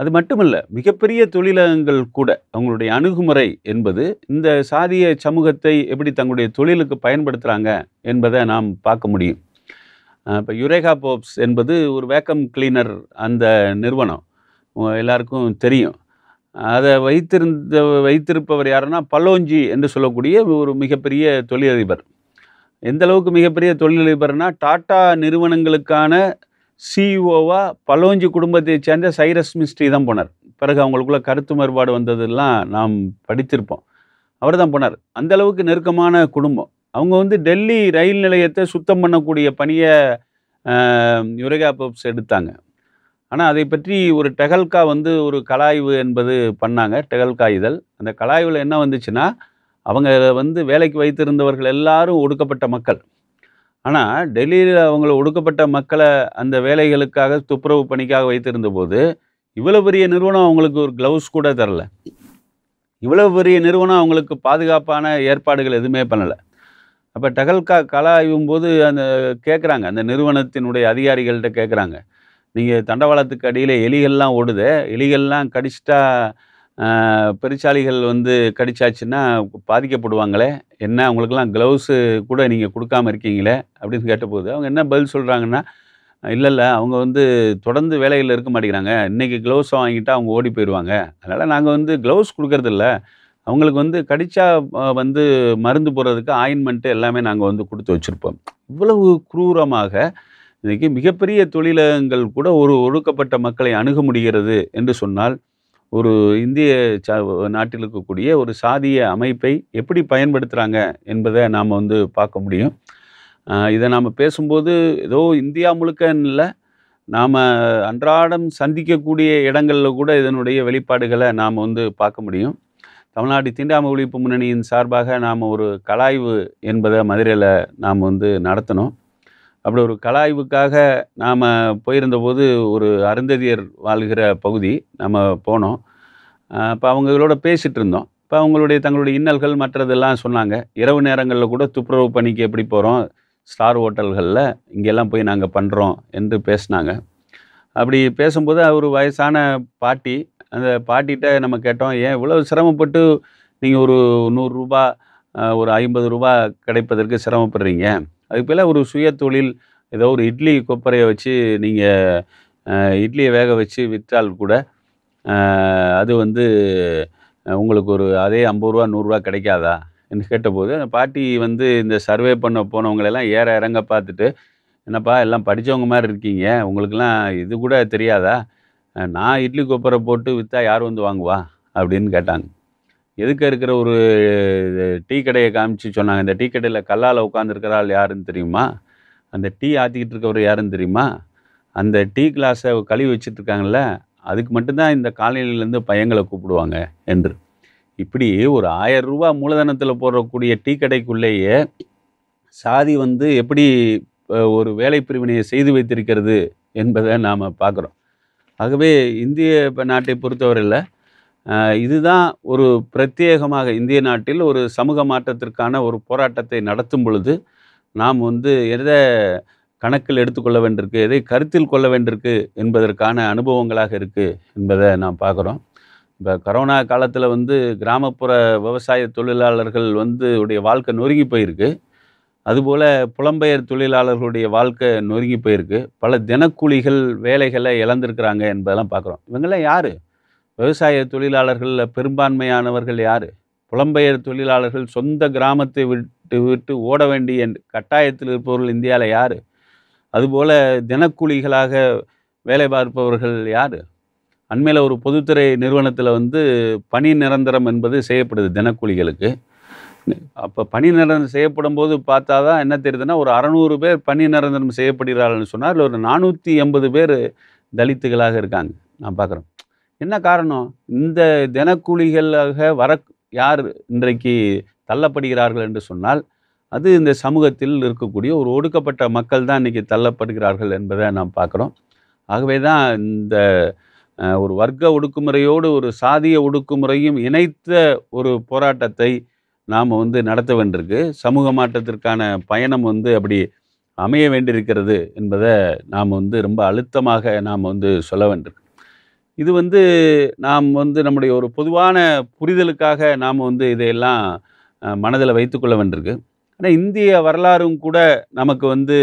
S1: அது மட்டுமல்ல மிகப்பெரிய தொழிலகங்கள் கூட அவங்களுடைய அணுகுமுறை என்பது இந்த சாதிய சமூகத்தை எப்படி தங்களுடைய தொழிலுக்கு பயன்படுத்துகிறாங்க என்பதை நாம் பார்க்க முடியும் இப்போ யுரேகா போப்ஸ் என்பது ஒரு வேக்கம் கிளீனர் அந்த நிறுவனம் எல்லாருக்கும் தெரியும் அதை வைத்திருந்த வைத்திருப்பவர் யாருன்னா பலோஞ்சி என்று சொல்லக்கூடிய ஒரு மிகப்பெரிய தொழிலதிபர் எந்த அளவுக்கு மிகப்பெரிய தொழிலதிபர்னா டாட்டா நிறுவனங்களுக்கான சிஇஓவாக e பலோஞ்சி குடும்பத்தைச் சேர்ந்த சைரஸ் மிஸ்ட்ரி தான் போனார் பிறகு அவங்களுக்குள்ள கருத்து மாறுபாடு வந்ததெல்லாம் நாம் படித்திருப்போம் அவர் தான் போனார் அந்தளவுக்கு நெருக்கமான குடும்பம் அவங்க வந்து டெல்லி ரயில் நிலையத்தை சுத்தம் பண்ணக்கூடிய பணியை யுரேகா பப்ஸ் எடுத்தாங்க ஆனால் அதை பற்றி ஒரு டெகல்கா வந்து ஒரு கலாய்வு என்பது பண்ணாங்க டெகல்கா இதழ் அந்த கலாய்வில் என்ன வந்துச்சுன்னா அவங்க வந்து வேலைக்கு வைத்திருந்தவர்கள் எல்லாரும் ஒடுக்கப்பட்ட மக்கள் ஆனால் டெல்லியில் அவங்கள ஒடுக்கப்பட்ட மக்களை அந்த வேலைகளுக்காக துப்புரவு பணிக்காக வைத்திருந்த போது இவ்வளோ பெரிய நிறுவனம் அவங்களுக்கு ஒரு க்ளவுஸ் கூட தரலை இவ்வளோ பெரிய நிறுவனம் அவங்களுக்கு பாதுகாப்பான ஏற்பாடுகள் எதுவுமே பண்ணலை அப்போ டகல்கா கலாயும் ஆய்வும் போது அந்த கேட்குறாங்க அந்த நிறுவனத்தினுடைய அதிகாரிகள்கிட்ட கேட்குறாங்க நீங்கள் தண்டவாளத்துக்கு அடியில் எலிகள்லாம் ஓடுது எலிகள்லாம் கடிச்சிட்டா பெருச்சாளிகள் வந்து கடிச்சாச்சுன்னா பாதிக்கப்படுவாங்களே என்ன அவங்களுக்கெல்லாம் க்ளவுஸு கூட நீங்கள் கொடுக்காமல் இருக்கீங்களே அப்படின்னு கேட்டபோது அவங்க என்ன பதில் சொல்கிறாங்கன்னா இல்லை இல்லை அவங்க வந்து தொடர்ந்து வேலையில் இருக்க மாட்டேங்கிறாங்க இன்றைக்கி க்ளவுஸ் வாங்கிட்டால் அவங்க ஓடி போயிடுவாங்க அதனால் நாங்கள் வந்து க்ளவுஸ் கொடுக்கறதில்ல அவங்களுக்கு வந்து கடிச்சா வந்து மருந்து போடுறதுக்கு ஆயின்மெண்ட்டு எல்லாமே நாங்கள் வந்து கொடுத்து வச்சுருப்போம் இவ்வளவு குரூரமாக இன்றைக்கி மிகப்பெரிய தொழிலகங்கள் கூட ஒரு ஒடுக்கப்பட்ட மக்களை அணுக முடிகிறது என்று சொன்னால் ஒரு இந்திய சா நாட்டில் இருக்கக்கூடிய ஒரு சாதிய அமைப்பை எப்படி பயன்படுத்துகிறாங்க என்பதை நாம் வந்து பார்க்க முடியும் இதை நாம் பேசும்போது ஏதோ இந்தியா முழுக்க இல்லை நாம் அன்றாடம் சந்திக்கக்கூடிய இடங்களில் கூட இதனுடைய வெளிப்பாடுகளை நாம் வந்து பார்க்க முடியும் தமிழ்நாடு தீண்டாம ஒழிப்பு முன்னணியின் சார்பாக நாம் ஒரு கலாய்வு என்பதை மதுரையில் நாம் வந்து நடத்தினோம் அப்படி ஒரு கலாய்வுக்காக நாம் போயிருந்தபோது ஒரு அருந்ததியர் வாழ்கிற பகுதி நம்ம போனோம் இப்போ அவங்களோட பேசிகிட்டு இருந்தோம் இப்போ அவங்களுடைய தங்களுடைய இன்னல்கள் மற்றதெல்லாம் சொன்னாங்க இரவு நேரங்களில் கூட துப்புரவு பணிக்கு எப்படி போகிறோம் ஸ்டார் ஹோட்டல்களில் இங்கெல்லாம் போய் நாங்கள் பண்ணுறோம் என்று பேசினாங்க அப்படி பேசும்போது அவர் வயசான பாட்டி அந்த பாட்டிகிட்ட நம்ம கேட்டோம் ஏன் இவ்வளோ சிரமப்பட்டு நீங்கள் ஒரு நூறுரூபா ஒரு ஐம்பது ரூபா கிடைப்பதற்கு சிரமப்படுறீங்க அதுக்கு பிள்ளை ஒரு சுய தொழில் ஏதோ ஒரு இட்லி கொப்பரையை வச்சு நீங்கள் இட்லியை வேக வச்சு விற்றால் கூட அது வந்து உங்களுக்கு ஒரு அதே ஐம்பது ரூபா நூறுரூவா கிடைக்காதா என்று கேட்டபோது அந்த பாட்டி வந்து இந்த சர்வே பண்ண போனவங்களெல்லாம் ஏற இறங்க பார்த்துட்டு என்னப்பா எல்லாம் படித்தவங்க மாதிரி இருக்கீங்க உங்களுக்கெல்லாம் இது கூட தெரியாதா நான் இட்லி கொப்பரை போட்டு விற்றா யார் வந்து வாங்குவா அப்படின்னு கேட்டாங்க எதுக்க இருக்கிற ஒரு டீ கடையை காமிச்சு சொன்னாங்க இந்த டீ கடையில் கல்லால் உட்காந்துருக்கிறாள் யாருன்னு தெரியுமா அந்த டீ ஆற்றிக்கிட்டு இருக்கவர் யாருன்னு தெரியுமா அந்த டீ கிளாஸை கழுவி வச்சுட்ருக்காங்கல்ல அதுக்கு மட்டும்தான் இந்த காலையிலேருந்து பையங்களை கூப்பிடுவாங்க என்று இப்படி ஒரு ஆயிரம் ரூபா மூலதனத்தில் போடக்கூடிய டீ கடைக்குள்ளேயே சாதி வந்து எப்படி ஒரு வேலை பிரிவினையை செய்து வைத்திருக்கிறது என்பதை நாம் பார்க்குறோம் ஆகவே இந்திய நாட்டை பொறுத்தவரையில் இதுதான் ஒரு பிரத்யேகமாக இந்திய நாட்டில் ஒரு சமூக மாற்றத்திற்கான ஒரு போராட்டத்தை நடத்தும் பொழுது நாம் வந்து எதை கணக்கில் எடுத்துக்கொள்ள வேண்டியிருக்கு எதை கருத்தில் கொள்ள வேண்டியிருக்கு என்பதற்கான அனுபவங்களாக இருக்குது என்பதை நாம் பார்க்குறோம் இப்போ கரோனா காலத்தில் வந்து கிராமப்புற விவசாய தொழிலாளர்கள் வந்து உடைய வாழ்க்கை நொறுங்கி போயிருக்கு அதுபோல் புலம்பெயர் தொழிலாளர்களுடைய வாழ்க்கை நொறுங்கி போயிருக்கு பல தினக்கூலிகள் வேலைகளை இழந்திருக்கிறாங்க என்பதெல்லாம் பார்க்குறோம் இவங்கெல்லாம் யார் விவசாய தொழிலாளர்களில் பெரும்பான்மையானவர்கள் யார் புலம்பெயர் தொழிலாளர்கள் சொந்த கிராமத்தை விட்டு விட்டு ஓட வேண்டிய கட்டாயத்தில் இருப்பவர்கள் இந்தியாவில் யார் அதுபோல் தினக்கூலிகளாக வேலை பார்ப்பவர்கள் யார் அண்மையில் ஒரு பொதுத்துறை நிறுவனத்தில் வந்து பணி நிரந்தரம் என்பது செய்யப்படுது தினக்கூலிகளுக்கு அப்போ பணி நிரந்தரம் செய்யப்படும் போது பார்த்தா தான் என்ன தெரியுதுன்னா ஒரு அறநூறு பேர் பணி நிரந்தரம் செய்யப்படுகிறாள்னு சொன்னால் இல்லை ஒரு நானூற்றி எண்பது பேர் தலித்துகளாக இருக்காங்க நான் பார்க்குறேன் என்ன காரணம் இந்த தினக்கூலிகளாக வர யார் இன்றைக்கு தள்ளப்படுகிறார்கள் என்று சொன்னால் அது இந்த சமூகத்தில் இருக்கக்கூடிய ஒரு ஒடுக்கப்பட்ட மக்கள் தான் இன்றைக்கி தள்ளப்படுகிறார்கள் என்பதை நாம் பார்க்குறோம் ஆகவே தான் இந்த ஒரு வர்க்க ஒடுக்குமுறையோடு ஒரு சாதிய ஒடுக்குமுறையும் இணைத்த ஒரு போராட்டத்தை நாம் வந்து நடத்த வேண்டியிருக்கு சமூக மாற்றத்திற்கான பயணம் வந்து அப்படி அமைய வேண்டியிருக்கிறது என்பதை நாம் வந்து ரொம்ப அழுத்தமாக நாம் வந்து சொல்ல வேண்டியிருக்கு இது வந்து நாம் வந்து நம்முடைய ஒரு பொதுவான புரிதலுக்காக நாம் வந்து இதையெல்லாம் மனதில் வைத்துக்கொள்ள வேண்டியிருக்கு ஆனால் இந்திய வரலாறும் கூட நமக்கு வந்து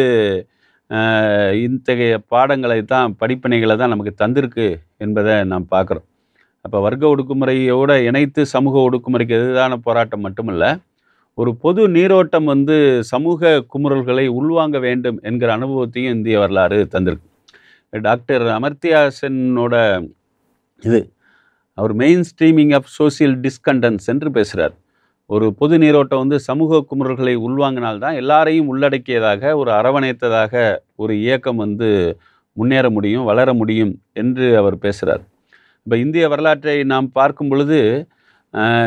S1: இத்தகைய பாடங்களை தான் படிப்பினைகளை தான் நமக்கு தந்திருக்கு என்பதை நாம் பார்க்குறோம் அப்போ வர்க்க ஒடுக்குமுறையோடு இணைத்து சமூக ஒடுக்குமுறைக்கு எதிரான போராட்டம் மட்டுமல்ல ஒரு பொது நீரோட்டம் வந்து சமூக குமுறல்களை உள்வாங்க வேண்டும் என்கிற அனுபவத்தையும் இந்திய வரலாறு தந்திருக்கு டாக்டர் அமர்த்தியாசனோட இது அவர் main streaming of social discontents என்று பேசுகிறார் ஒரு பொது நீரோட்டம் வந்து சமூக குமுறல்களை உள்வாங்கினால்தான் எல்லாரையும் உள்ளடக்கியதாக ஒரு அரவணைத்ததாக ஒரு இயக்கம் வந்து முன்னேற முடியும் வளர முடியும் என்று அவர் பேசுகிறார் இப்போ இந்திய வரலாற்றை நாம் பார்க்கும் பொழுது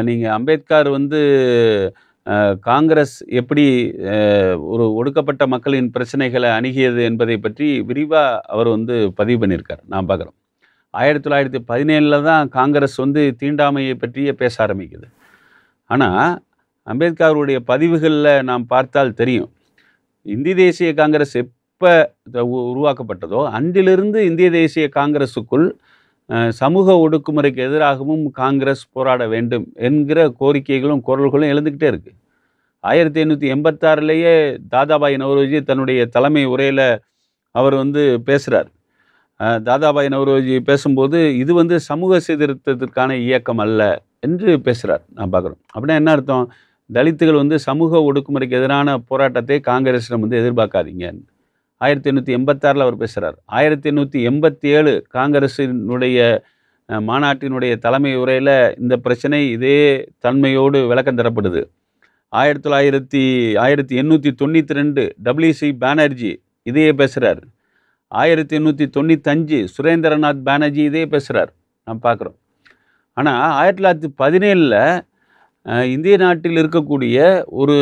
S1: நீங்கள் அம்பேத்கர் வந்து காங்கிரஸ் எப்படி ஒரு ஒடுக்கப்பட்ட மக்களின் பிரச்சனைகளை அணுகியது என்பதை பற்றி விரிவாக அவர் வந்து பதிவு பண்ணியிருக்கார் நான் பார்க்குறோம் ஆயிரத்தி தொள்ளாயிரத்தி பதினேழில் தான் காங்கிரஸ் வந்து தீண்டாமையை பற்றியே பேச ஆரம்பிக்குது ஆனால் அம்பேத்கருடைய பதிவுகளில் நாம் பார்த்தால் தெரியும் இந்திய தேசிய காங்கிரஸ் எப்போ உருவாக்கப்பட்டதோ அன்றிலிருந்து இந்திய தேசிய காங்கிரஸுக்குள் சமூக ஒடுக்குமுறைக்கு எதிராகவும் காங்கிரஸ் போராட வேண்டும் என்கிற கோரிக்கைகளும் குரல்களும் எழுந்துக்கிட்டே இருக்குது ஆயிரத்தி எண்ணூற்றி எண்பத்தாறுலேயே தாதாபாய் நவரோஜி தன்னுடைய தலைமை உரையில் அவர் வந்து பேசுகிறார் தாதாபாய் நவரோஜி பேசும்போது இது வந்து சமூக சீர்திருத்தத்திற்கான இயக்கம் அல்ல என்று பேசுகிறார் நான் பார்க்குறோம் அப்படின்னா என்ன அர்த்தம் தலித்துகள் வந்து சமூக ஒடுக்குமுறைக்கு எதிரான போராட்டத்தை காங்கிரஸிடம் வந்து எதிர்பார்க்காதீங்கன்னு ஆயிரத்தி எண்ணூற்றி எண்பத்தாறில் அவர் பேசுகிறார் ஆயிரத்தி எண்ணூற்றி எண்பத்தி ஏழு காங்கிரஸினுடைய மாநாட்டினுடைய தலைமை உரையில் இந்த பிரச்சனை இதே தன்மையோடு விளக்கம் தரப்படுது ஆயிரத்தி தொள்ளாயிரத்தி ஆயிரத்தி எண்ணூற்றி தொண்ணூற்றி ரெண்டு டபிள்யூசி பானர்ஜி இதையே பேசுகிறார் ஆயிரத்தி எண்ணூற்றி தொண்ணூத்தஞ்சு சுரேந்திரநாத் பானர்ஜி இதே பேசுகிறார் நாம் பார்க்குறோம் ஆனால் ஆயிரத்தி தொள்ளாயிரத்தி பதினேழில் இந்திய நாட்டில் இருக்கக்கூடிய ஒரு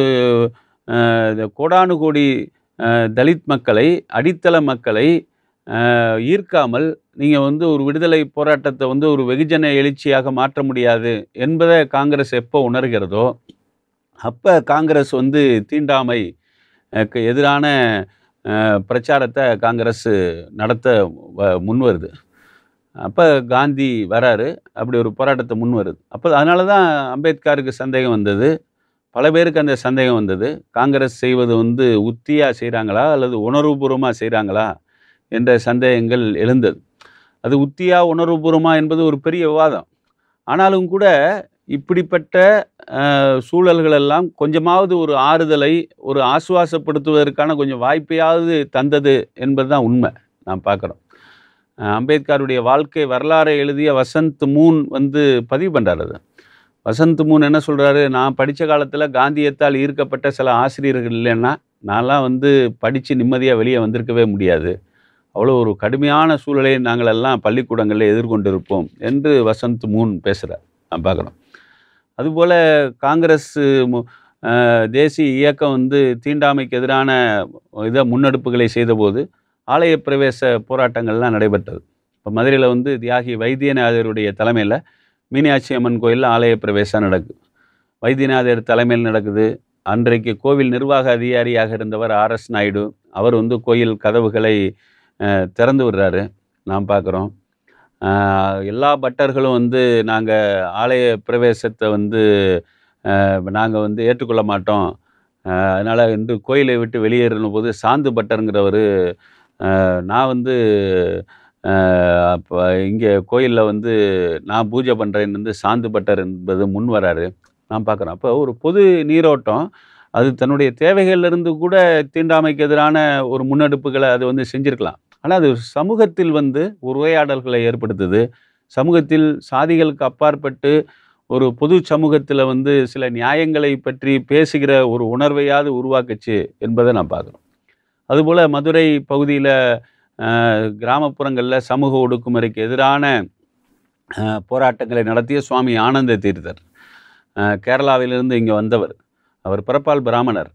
S1: கோடானு கோடி தலித் மக்களை அடித்தள மக்களை ஈர்க்காமல் நீங்கள் வந்து ஒரு விடுதலை போராட்டத்தை வந்து ஒரு வெகுஜன எழுச்சியாக மாற்ற முடியாது என்பதை காங்கிரஸ் எப்போ உணர்கிறதோ அப்போ காங்கிரஸ் வந்து தீண்டாமை எதிரான பிரச்சாரத்தை காங்கிரஸ் நடத்த முன் வருது அப்போ காந்தி வராரு அப்படி ஒரு போராட்டத்தை முன் வருது அப்போ அதனால தான் அம்பேத்கருக்கு சந்தேகம் வந்தது பல பேருக்கு அந்த சந்தேகம் வந்தது காங்கிரஸ் செய்வது வந்து உத்தியாக செய்கிறாங்களா அல்லது உணர்வுபூர்வமாக செய்கிறாங்களா என்ற சந்தேகங்கள் எழுந்தது அது உத்தியா உணர்வுபூர்வமா என்பது ஒரு பெரிய விவாதம் ஆனாலும் கூட இப்படிப்பட்ட சூழல்களெல்லாம் கொஞ்சமாவது ஒரு ஆறுதலை ஒரு ஆசுவாசப்படுத்துவதற்கான கொஞ்சம் வாய்ப்பையாவது தந்தது என்பது தான் உண்மை நான் பார்க்குறோம் அம்பேத்கருடைய வாழ்க்கை வரலாறை எழுதிய வசந்த் மூன் வந்து பதிவு பண்ணுறாரு வசந்த் மூன் என்ன சொல்கிறாரு நான் படித்த காலத்தில் காந்தியத்தால் ஈர்க்கப்பட்ட சில ஆசிரியர்கள் இல்லைன்னா நான்லாம் வந்து படித்து நிம்மதியாக வெளியே வந்திருக்கவே முடியாது அவ்வளோ ஒரு கடுமையான சூழலை நாங்கள் எல்லாம் பள்ளிக்கூடங்களில் எதிர்கொண்டிருப்போம் என்று வசந்த் மூன் பேசுகிறார் நான் பார்க்குறோம் அதுபோல் காங்கிரஸ் தேசிய இயக்கம் வந்து தீண்டாமைக்கு எதிரான இதை முன்னெடுப்புகளை செய்தபோது ஆலய பிரவேச போராட்டங்கள்லாம் நடைபெற்றது இப்போ மதுரையில் வந்து தியாகி வைத்தியநாதருடைய தலைமையில் மீனாட்சி அம்மன் கோயிலில் ஆலய பிரவேசம் நடக்குது வைத்தியநாதர் தலைமையில் நடக்குது அன்றைக்கு கோவில் நிர்வாக அதிகாரியாக இருந்தவர் ஆர் எஸ் நாயுடு அவர் வந்து கோயில் கதவுகளை திறந்து விடுறாரு நாம் பார்க்குறோம் எல்லா பட்டர்களும் வந்து நாங்கள் ஆலய பிரவேசத்தை வந்து நாங்கள் வந்து ஏற்றுக்கொள்ள மாட்டோம் அதனால் இன்று கோயிலை விட்டு வெளியேறின போது சாந்து பட்டருங்கிறவர் நான் வந்து அப்போ இங்கே கோயிலில் வந்து நான் பூஜை பண்ணுறேன்னு வந்து சாந்து பட்டர் என்பது முன் வராரு நான் பார்க்குறேன் அப்போ ஒரு பொது நீரோட்டம் அது தன்னுடைய தேவைகள்லேருந்து கூட தீண்டாமைக்கு எதிரான ஒரு முன்னெடுப்புகளை அது வந்து செஞ்சுருக்கலாம் ஆனால் அது சமூகத்தில் வந்து உரையாடல்களை ஏற்படுத்துது சமூகத்தில் சாதிகளுக்கு அப்பாற்பட்டு ஒரு பொது சமூகத்தில் வந்து சில நியாயங்களை பற்றி பேசுகிற ஒரு உணர்வையாவது உருவாக்குச்சு என்பதை நான் பார்க்குறோம் அதுபோல் மதுரை பகுதியில் கிராமப்புறங்களில் சமூக ஒடுக்குமுறைக்கு எதிரான போராட்டங்களை நடத்திய சுவாமி ஆனந்த தீர்த்தர் கேரளாவிலிருந்து இங்கே வந்தவர் அவர் பிறப்பால் பிராமணர்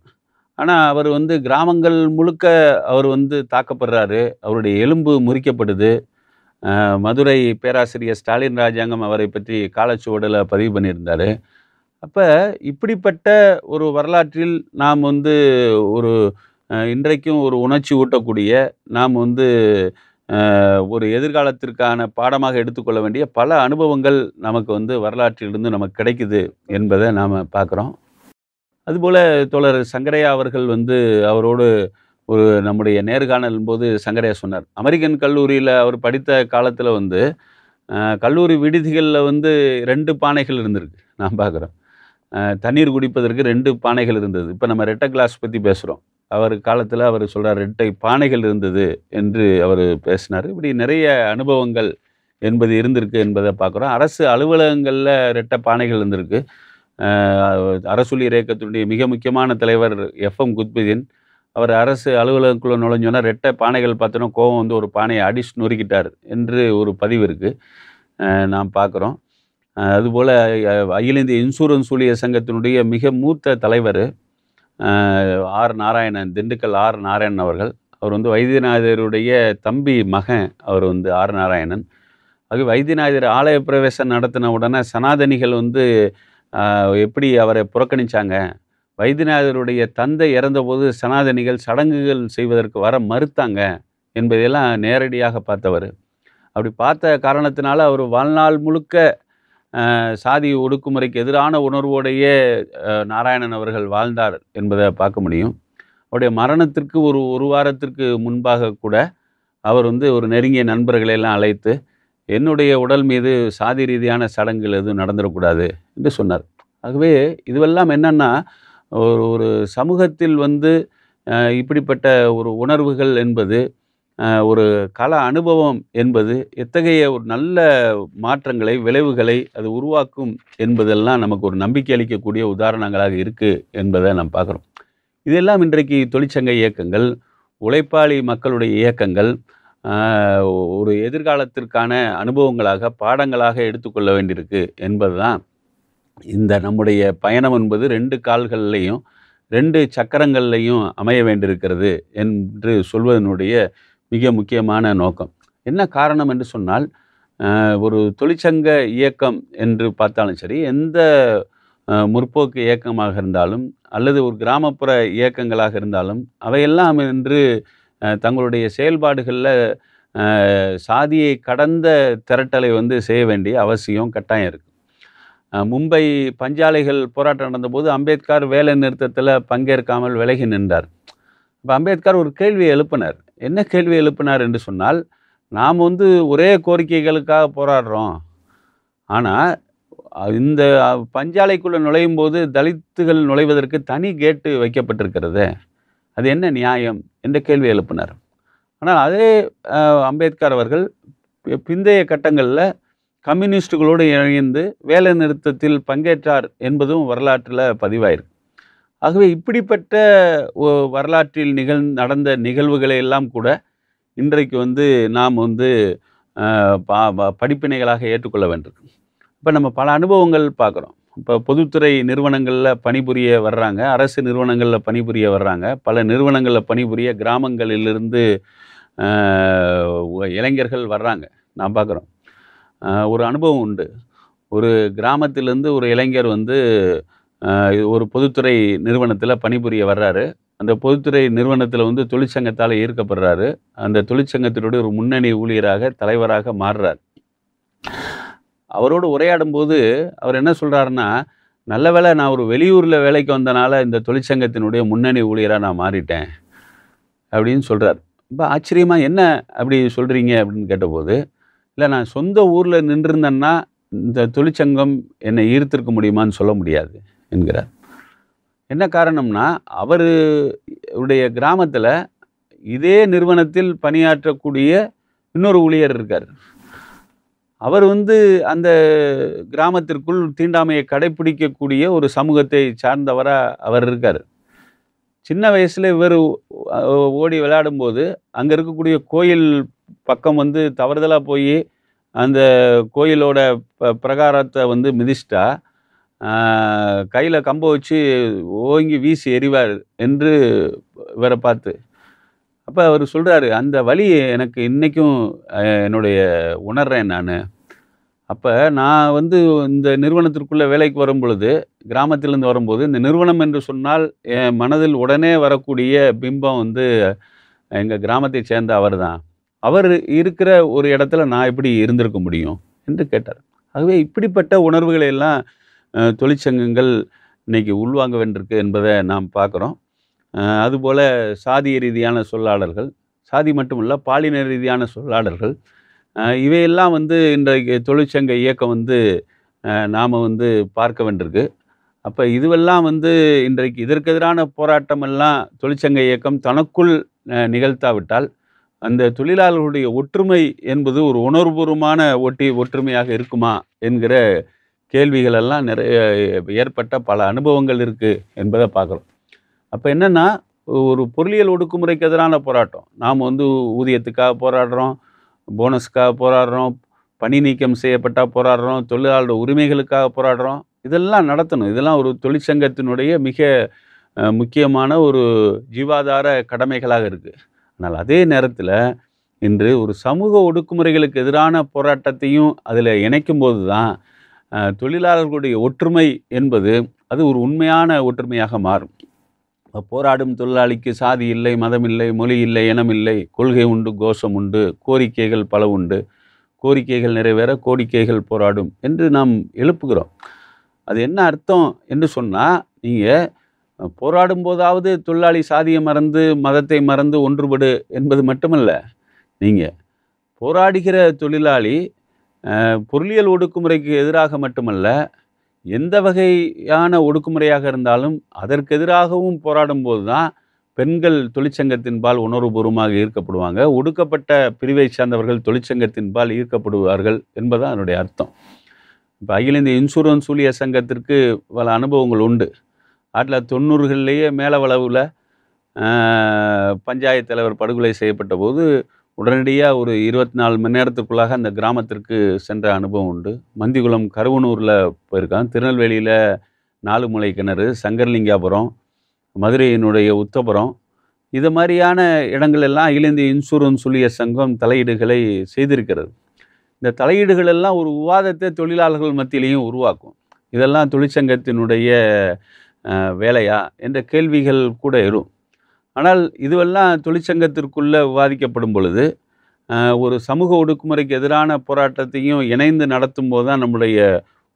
S1: ஆனால் அவர் வந்து கிராமங்கள் முழுக்க அவர் வந்து தாக்கப்படுறாரு அவருடைய எலும்பு முறிக்கப்படுது மதுரை பேராசிரியர் ஸ்டாலின் ராஜாங்கம் அவரை பற்றி காலச்சுவடில் பதிவு பண்ணியிருந்தார் அப்போ இப்படிப்பட்ட ஒரு வரலாற்றில் நாம் வந்து ஒரு இன்றைக்கும் ஒரு உணர்ச்சி ஊட்டக்கூடிய நாம் வந்து ஒரு எதிர்காலத்திற்கான பாடமாக எடுத்துக்கொள்ள வேண்டிய பல அனுபவங்கள் நமக்கு வந்து வரலாற்றிலிருந்து நமக்கு கிடைக்குது என்பதை நாம் பார்க்குறோம் அதுபோல் தோழர் சங்கரையா அவர்கள் வந்து அவரோடு ஒரு நம்முடைய நேர்காணல் போது சங்கரையா சொன்னார் அமெரிக்கன் கல்லூரியில் அவர் படித்த காலத்தில் வந்து கல்லூரி விடுதிகளில் வந்து ரெண்டு பானைகள் இருந்திருக்கு நான் பார்க்குறோம் தண்ணீர் குடிப்பதற்கு ரெண்டு பானைகள் இருந்தது இப்போ நம்ம ரெட்டை கிளாஸ் பற்றி பேசுகிறோம் அவர் காலத்தில் அவர் சொல்கிறார் ரெட்டை பானைகள் இருந்தது என்று அவர் பேசினார் இப்படி நிறைய அனுபவங்கள் என்பது இருந்திருக்கு என்பதை பார்க்குறோம் அரசு அலுவலகங்களில் ரெட்டை பானைகள் இருந்திருக்கு அரசுலி இயக்கத்தினுடைய மிக முக்கியமான தலைவர் எஃப்எம் குத்பதீன் அவர் அரசு அலுவலகக்குள்ளே நுழைஞ்சோன்னா ரெட்டை பானைகள் பார்த்தோன்னா கோவம் வந்து ஒரு பானையை அடிச்சு நொறுக்கிட்டார் என்று ஒரு பதிவு இருக்குது நாம் பார்க்குறோம் அதுபோல் அகில இந்திய இன்சூரன்ஸ் ஊழியர் சங்கத்தினுடைய மிக மூத்த தலைவர் ஆர் நாராயணன் திண்டுக்கல் ஆர் நாராயணன் அவர்கள் அவர் வந்து வைத்தியநாதருடைய தம்பி மகன் அவர் வந்து ஆர் நாராயணன் அது வைத்தியநாதர் ஆலய பிரவேசம் நடத்தின உடனே சனாதனிகள் வந்து எப்படி அவரை புறக்கணித்தாங்க வைத்தியநாதருடைய தந்தை இறந்தபோது சனாதனிகள் சடங்குகள் செய்வதற்கு வர மறுத்தாங்க என்பதையெல்லாம் நேரடியாக பார்த்தவர் அப்படி பார்த்த காரணத்தினால அவர் வாழ்நாள் முழுக்க சாதி ஒடுக்குமுறைக்கு எதிரான உணர்வோடையே நாராயணன் அவர்கள் வாழ்ந்தார் என்பதை பார்க்க முடியும் அவருடைய மரணத்திற்கு ஒரு ஒரு வாரத்திற்கு முன்பாக கூட அவர் வந்து ஒரு நெருங்கிய நண்பர்களை எல்லாம் அழைத்து என்னுடைய உடல் மீது சாதி ரீதியான சடங்குகள் எதுவும் நடந்துடக்கூடாது என்று சொன்னார் ஆகவே இதுவெல்லாம் என்னென்னா ஒரு ஒரு சமூகத்தில் வந்து இப்படிப்பட்ட ஒரு உணர்வுகள் என்பது ஒரு கல அனுபவம் என்பது எத்தகைய ஒரு நல்ல மாற்றங்களை விளைவுகளை அது உருவாக்கும் என்பதெல்லாம் நமக்கு ஒரு நம்பிக்கை அளிக்கக்கூடிய உதாரணங்களாக இருக்குது என்பதை நாம் பார்க்குறோம் இதெல்லாம் இன்றைக்கு தொழிற்சங்க இயக்கங்கள் உழைப்பாளி மக்களுடைய இயக்கங்கள் ஒரு எதிர்காலத்திற்கான அனுபவங்களாக பாடங்களாக எடுத்துக்கொள்ள வேண்டியிருக்கு என்பது தான் இந்த நம்முடைய பயணம் என்பது ரெண்டு கால்கள்லையும் ரெண்டு சக்கரங்கள்லையும் அமைய வேண்டியிருக்கிறது என்று சொல்வதனுடைய மிக முக்கியமான நோக்கம் என்ன காரணம் என்று சொன்னால் ஒரு தொழிற்சங்க இயக்கம் என்று பார்த்தாலும் சரி எந்த முற்போக்கு இயக்கமாக இருந்தாலும் அல்லது ஒரு கிராமப்புற இயக்கங்களாக இருந்தாலும் அவையெல்லாம் இன்று தங்களுடைய செயல்பாடுகளில் சாதியை கடந்த திரட்டலை வந்து செய்ய வேண்டிய அவசியம் கட்டாயம் இருக்குது மும்பை பஞ்சாலைகள் போராட்டம் நடந்தபோது அம்பேத்கர் வேலை நிறுத்தத்தில் பங்கேற்காமல் விலகி நின்றார் இப்போ அம்பேத்கர் ஒரு கேள்வியை எழுப்பினார் என்ன கேள்வி எழுப்பினார் என்று சொன்னால் நாம் வந்து ஒரே கோரிக்கைகளுக்காக போராடுறோம் ஆனால் இந்த பஞ்சாலைக்குள்ளே நுழையும் போது தலித்துகள் நுழைவதற்கு தனி கேட்டு வைக்கப்பட்டிருக்கிறது அது என்ன நியாயம் என்ற கேள்வி எழுப்பினார் ஆனால் அதே அம்பேத்கர் அவர்கள் பிந்தைய கட்டங்களில் கம்யூனிஸ்டுகளோடு இணைந்து வேலை நிறுத்தத்தில் பங்கேற்றார் என்பதும் வரலாற்றில் பதிவாயிருக்கு ஆகவே இப்படிப்பட்ட வரலாற்றில் நிகழ் நடந்த நிகழ்வுகளை எல்லாம் கூட இன்றைக்கு வந்து நாம் வந்து படிப்பினைகளாக ஏற்றுக்கொள்ள வேண்டும் இப்போ நம்ம பல அனுபவங்கள் பார்க்குறோம் இப்போ பொதுத்துறை நிறுவனங்களில் பணிபுரிய வர்றாங்க அரசு நிறுவனங்களில் பணிபுரிய வர்றாங்க பல நிறுவனங்களில் பணிபுரிய கிராமங்களிலிருந்து இளைஞர்கள் வர்றாங்க நான் பார்க்குறோம் ஒரு அனுபவம் உண்டு ஒரு கிராமத்திலேருந்து ஒரு இளைஞர் வந்து ஒரு பொதுத்துறை நிறுவனத்தில் பணிபுரிய வர்றாரு அந்த பொதுத்துறை நிறுவனத்தில் வந்து தொழிற்சங்கத்தால் ஈர்க்கப்படுறாரு அந்த தொழிற்சங்கத்தினுடைய ஒரு முன்னணி ஊழியராக தலைவராக மாறுறார் அவரோடு உரையாடும் போது அவர் என்ன சொல்கிறாருன்னா நல்ல வேலை நான் ஒரு வெளியூரில் வேலைக்கு வந்தனால இந்த தொழிற்சங்கத்தினுடைய முன்னணி ஊழியராக நான் மாறிட்டேன் அப்படின்னு சொல்கிறார் ரொம்ப ஆச்சரியமாக என்ன அப்படி சொல்கிறீங்க அப்படின்னு கேட்டபோது இல்லை நான் சொந்த ஊரில் நின்றுருந்தேன்னா இந்த தொழிற்சங்கம் என்னை ஈர்த்திருக்க முடியுமான்னு சொல்ல முடியாது என்கிறார் என்ன காரணம்னா அவர் உடைய கிராமத்தில் இதே நிறுவனத்தில் பணியாற்றக்கூடிய இன்னொரு ஊழியர் இருக்கார் அவர் வந்து அந்த கிராமத்திற்குள் தீண்டாமையை கடைபிடிக்கக்கூடிய ஒரு சமூகத்தை சார்ந்தவராக அவர் இருக்கார் சின்ன வயசில் இவர் ஓடி விளையாடும்போது அங்கே இருக்கக்கூடிய கோயில் பக்கம் வந்து தவறுதலாக போய் அந்த கோயிலோட ப பிரகாரத்தை வந்து மிதிச்சிட்டா கையில் கம்பை வச்சு ஓங்கி வீசி எறிவார் என்று இவரை பார்த்து அப்போ அவர் சொல்கிறாரு அந்த வழி எனக்கு இன்றைக்கும் என்னுடைய உணர்றேன் நான் அப்போ நான் வந்து இந்த நிறுவனத்திற்குள்ளே வேலைக்கு வரும் பொழுது கிராமத்திலேருந்து வரும்போது இந்த நிறுவனம் என்று சொன்னால் என் மனதில் உடனே வரக்கூடிய பிம்பம் வந்து எங்கள் கிராமத்தை சேர்ந்த அவர் தான் அவர் இருக்கிற ஒரு இடத்துல நான் எப்படி இருந்திருக்க முடியும் என்று கேட்டார் ஆகவே இப்படிப்பட்ட உணர்வுகளையெல்லாம் எல்லாம் தொழிற்சங்கங்கள் இன்றைக்கி உள்வாங்க வேண்டியிருக்கு என்பதை நாம் பார்க்குறோம் அதுபோல் சாதிய ரீதியான சொல்லாடல்கள் சாதி மட்டுமல்ல பாலின ரீதியான சொல்லாடல்கள் இவையெல்லாம் வந்து இன்றைக்கு தொழிற்சங்க இயக்கம் வந்து நாம் வந்து பார்க்க வேண்டியிருக்கு அப்போ இதுவெல்லாம் வந்து இன்றைக்கு இதற்கு எதிரான போராட்டமெல்லாம் தொழிற்சங்க இயக்கம் தனக்குள் நிகழ்த்தாவிட்டால் அந்த தொழிலாளர்களுடைய ஒற்றுமை என்பது ஒரு உணர்வுபூர்வமான ஒட்டி ஒற்றுமையாக இருக்குமா என்கிற கேள்விகள் எல்லாம் நிறைய ஏற்பட்ட பல அனுபவங்கள் இருக்குது என்பதை பார்க்குறோம் அப்போ என்னென்னா ஒரு பொருளியல் ஒடுக்குமுறைக்கு எதிரான போராட்டம் நாம் வந்து ஊதியத்துக்காக போராடுறோம் போனஸுக்காக போராடுறோம் பணி நீக்கம் செய்யப்பட்டால் போராடுறோம் தொழிலாளர் உரிமைகளுக்காக போராடுறோம் இதெல்லாம் நடத்தணும் இதெல்லாம் ஒரு தொழிற்சங்கத்தினுடைய மிக முக்கியமான ஒரு ஜீவாதார கடமைகளாக இருக்குது ஆனால் அதே நேரத்தில் இன்று ஒரு சமூக ஒடுக்குமுறைகளுக்கு எதிரான போராட்டத்தையும் அதில் இணைக்கும் போது தான் தொழிலாளர்களுடைய ஒற்றுமை என்பது அது ஒரு உண்மையான ஒற்றுமையாக மாறும் போராடும் தொழிலாளிக்கு சாதி இல்லை மதம் இல்லை மொழி இல்லை இனம் இல்லை கொள்கை உண்டு கோஷம் உண்டு கோரிக்கைகள் பல உண்டு கோரிக்கைகள் நிறைவேற கோரிக்கைகள் போராடும் என்று நாம் எழுப்புகிறோம் அது என்ன அர்த்தம் என்று சொன்னால் நீங்கள் போராடும் போதாவது தொழிலாளி சாதியை மறந்து மதத்தை மறந்து ஒன்றுபடு என்பது மட்டுமல்ல நீங்கள் போராடுகிற தொழிலாளி பொருளியல் ஒடுக்குமுறைக்கு எதிராக மட்டுமல்ல எந்த வகையான ஒடுக்குமுறையாக இருந்தாலும் அதற்கு எதிராகவும் போராடும் போது தான் பெண்கள் தொழிற்சங்கத்தின்பால் உணர்வுபூர்வமாக ஈர்க்கப்படுவாங்க ஒடுக்கப்பட்ட பிரிவை சார்ந்தவர்கள் தொழிற்சங்கத்தின்பால் ஈர்க்கப்படுவார்கள் என்பதுதான் அதனுடைய அர்த்தம் இப்போ அகில இந்திய இன்சூரன்ஸ் ஊழியர் சங்கத்திற்கு பல அனுபவங்கள் உண்டு ஆயிரத்தி தொள்ளாயிரத்தி தொண்ணூறுகள்லேயே மேலவளவில் பஞ்சாயத்து தலைவர் படுகொலை செய்யப்பட்ட போது உடனடியாக ஒரு இருபத்தி நாலு மணி நேரத்துக்குள்ளாக அந்த கிராமத்திற்கு சென்ற அனுபவம் உண்டு மந்திகுளம் கருவனூரில் போயிருக்கான் திருநெல்வேலியில் நாலு கிணறு சங்கர்லிங்காபுரம் மதுரையினுடைய உத்தபுரம் இது மாதிரியான இடங்கள் எல்லாம் அகில இந்திய இன்சூரன்ஸ் ஊழிய சங்கம் தலையீடுகளை செய்திருக்கிறது இந்த தலையீடுகள் எல்லாம் ஒரு விவாதத்தை தொழிலாளர்கள் மத்தியிலையும் உருவாக்கும் இதெல்லாம் தொழிற்சங்கத்தினுடைய வேலையா என்ற கேள்விகள் கூட இருக்கும் ஆனால் இதுவெல்லாம் தொழிற்சங்கத்திற்குள்ளே விவாதிக்கப்படும் பொழுது ஒரு சமூக ஒடுக்குமுறைக்கு எதிரான போராட்டத்தையும் இணைந்து நடத்தும் போது தான் நம்முடைய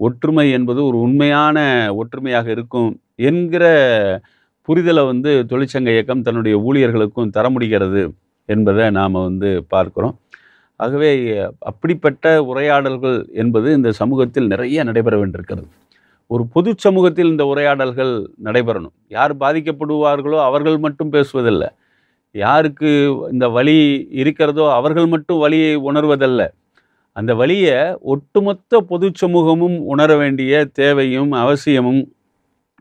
S1: ஒற்றுமை என்பது ஒரு உண்மையான ஒற்றுமையாக இருக்கும் என்கிற புரிதலை வந்து தொழிற்சங்க இயக்கம் தன்னுடைய ஊழியர்களுக்கும் தர முடிகிறது என்பதை நாம் வந்து பார்க்குறோம் ஆகவே அப்படிப்பட்ட உரையாடல்கள் என்பது இந்த சமூகத்தில் நிறைய நடைபெற வேண்டியிருக்கிறது ஒரு பொது சமூகத்தில் இந்த உரையாடல்கள் நடைபெறணும் யார் பாதிக்கப்படுவார்களோ அவர்கள் மட்டும் பேசுவதில்லை யாருக்கு இந்த வழி இருக்கிறதோ அவர்கள் மட்டும் வழியை உணர்வதல்ல அந்த வழியை ஒட்டுமொத்த பொது சமூகமும் உணர வேண்டிய தேவையும் அவசியமும்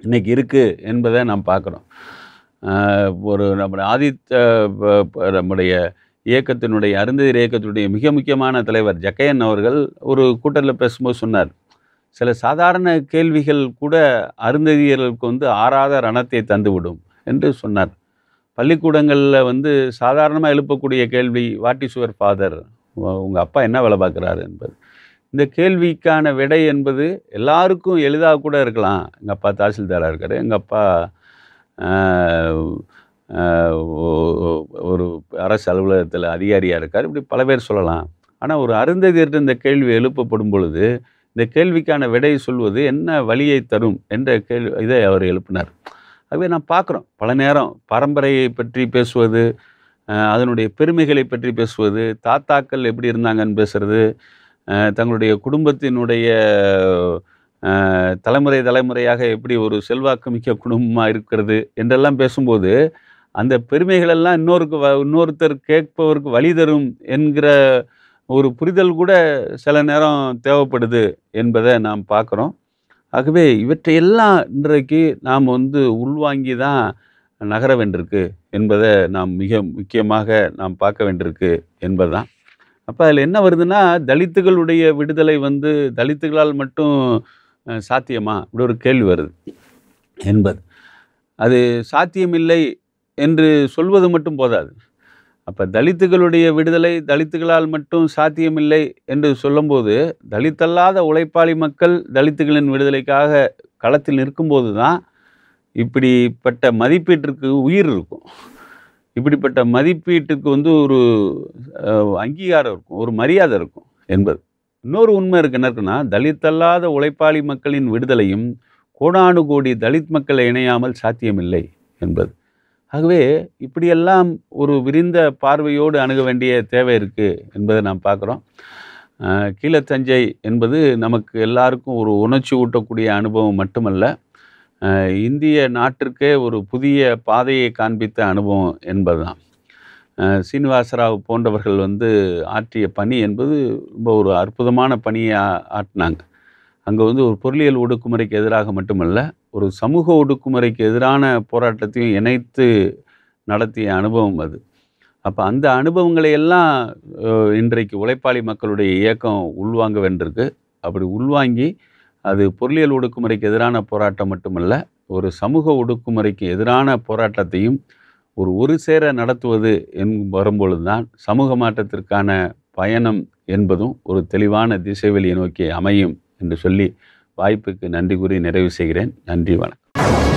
S1: இன்றைக்கி இருக்குது என்பதை நாம் பார்க்குறோம் ஒரு நம்முடைய ஆதித்த நம்முடைய இயக்கத்தினுடைய அருந்ததிர் இயக்கத்தினுடைய மிக முக்கியமான தலைவர் ஜக்கையன் அவர்கள் ஒரு கூட்டத்தில் பேசும்போது சொன்னார் சில சாதாரண கேள்விகள் கூட அருந்ததியர்களுக்கு வந்து ஆறாத ரணத்தை தந்துவிடும் என்று சொன்னார் பள்ளிக்கூடங்களில் வந்து சாதாரணமாக எழுப்பக்கூடிய கேள்வி வாட் இஸ் ஃபாதர் உங்கள் அப்பா என்ன வேலை பார்க்குறாரு என்பது இந்த கேள்விக்கான விடை என்பது எல்லாருக்கும் எளிதாக கூட இருக்கலாம் எங்கள் அப்பா தாசில்தாராக இருக்கார் எங்கள் அப்பா ஒரு அரசு அலுவலகத்தில் அதிகாரியாக இருக்கார் இப்படி பல பேர் சொல்லலாம் ஆனால் ஒரு அருந்ததியர்கிட்ட இந்த கேள்வி எழுப்பப்படும் பொழுது இந்த கேள்விக்கான விடையை சொல்வது என்ன வழியை தரும் என்ற கேள்வி இதை அவர் எழுப்பினார் அதுவே நான் பார்க்குறோம் பல நேரம் பரம்பரையை பற்றி பேசுவது அதனுடைய பெருமைகளை பற்றி பேசுவது தாத்தாக்கள் எப்படி இருந்தாங்கன்னு பேசுகிறது தங்களுடைய குடும்பத்தினுடைய தலைமுறை தலைமுறையாக எப்படி ஒரு செல்வாக்கு மிக்க குடும்பமாக இருக்கிறது என்றெல்லாம் பேசும்போது அந்த பெருமைகளெல்லாம் இன்னொருக்கு இன்னொருத்தர் கேட்பவருக்கு வழி தரும் என்கிற ஒரு புரிதல் கூட சில நேரம் தேவைப்படுது என்பதை நாம் பார்க்குறோம் ஆகவே இவற்றையெல்லாம் இன்றைக்கு நாம் வந்து உள்வாங்கி தான் நகர வேண்டியிருக்கு என்பதை நாம் மிக முக்கியமாக நாம் பார்க்க வேண்டியிருக்கு என்பதுதான் அப்போ அதில் என்ன வருதுன்னா தலித்துகளுடைய விடுதலை வந்து தலித்துகளால் மட்டும் சாத்தியமா இப்படி ஒரு கேள்வி வருது என்பது அது சாத்தியமில்லை என்று சொல்வது மட்டும் போதாது அப்போ தலித்துகளுடைய விடுதலை தலித்துகளால் மட்டும் சாத்தியமில்லை என்று சொல்லும்போது தலித்தல்லாத உழைப்பாளி மக்கள் தலித்துகளின் விடுதலைக்காக களத்தில் நிற்கும்போது தான் இப்படிப்பட்ட மதிப்பீட்டிற்கு உயிர் இருக்கும் இப்படிப்பட்ட மதிப்பீட்டுக்கு வந்து ஒரு அங்கீகாரம் இருக்கும் ஒரு மரியாதை இருக்கும் என்பது இன்னொரு உண்மை இருக்கு என்ன இருக்குன்னா தலித்தல்லாத உழைப்பாளி மக்களின் விடுதலையும் கோடானு கோடி தலித் மக்களை இணையாமல் சாத்தியமில்லை என்பது ஆகவே இப்படியெல்லாம் ஒரு விரிந்த பார்வையோடு அணுக வேண்டிய தேவை இருக்குது என்பதை நாம் பார்க்குறோம் கீழத்தஞ்சை என்பது நமக்கு எல்லாருக்கும் ஒரு உணர்ச்சி ஊட்டக்கூடிய அனுபவம் மட்டுமல்ல இந்திய நாட்டிற்கே ஒரு புதிய பாதையை காண்பித்த அனுபவம் என்பதுதான் சீனிவாசராவ் போன்றவர்கள் வந்து ஆற்றிய பணி என்பது ரொம்ப ஒரு அற்புதமான பணியை ஆட்டினாங்க அங்கே வந்து ஒரு பொருளியல் ஒடுக்குமுறைக்கு எதிராக மட்டுமல்ல ஒரு சமூக ஒடுக்குமுறைக்கு எதிரான போராட்டத்தையும் இணைத்து நடத்திய அனுபவம் அது அப்போ அந்த அனுபவங்களை எல்லாம் இன்றைக்கு உழைப்பாளி மக்களுடைய இயக்கம் உள்வாங்க வேண்டியிருக்கு அப்படி உள்வாங்கி அது பொருளியல் ஒடுக்குமுறைக்கு எதிரான போராட்டம் மட்டுமல்ல ஒரு சமூக ஒடுக்குமுறைக்கு எதிரான போராட்டத்தையும் ஒரு ஒரு சேர நடத்துவது என் வரும்பொழுது தான் சமூக மாற்றத்திற்கான பயணம் என்பதும் ஒரு தெளிவான திசைவெளியை நோக்கி அமையும் என்று சொல்லி வாய்ப்புக்கு நன்றி கூறி நிறைவு செய்கிறேன் நன்றி வணக்கம்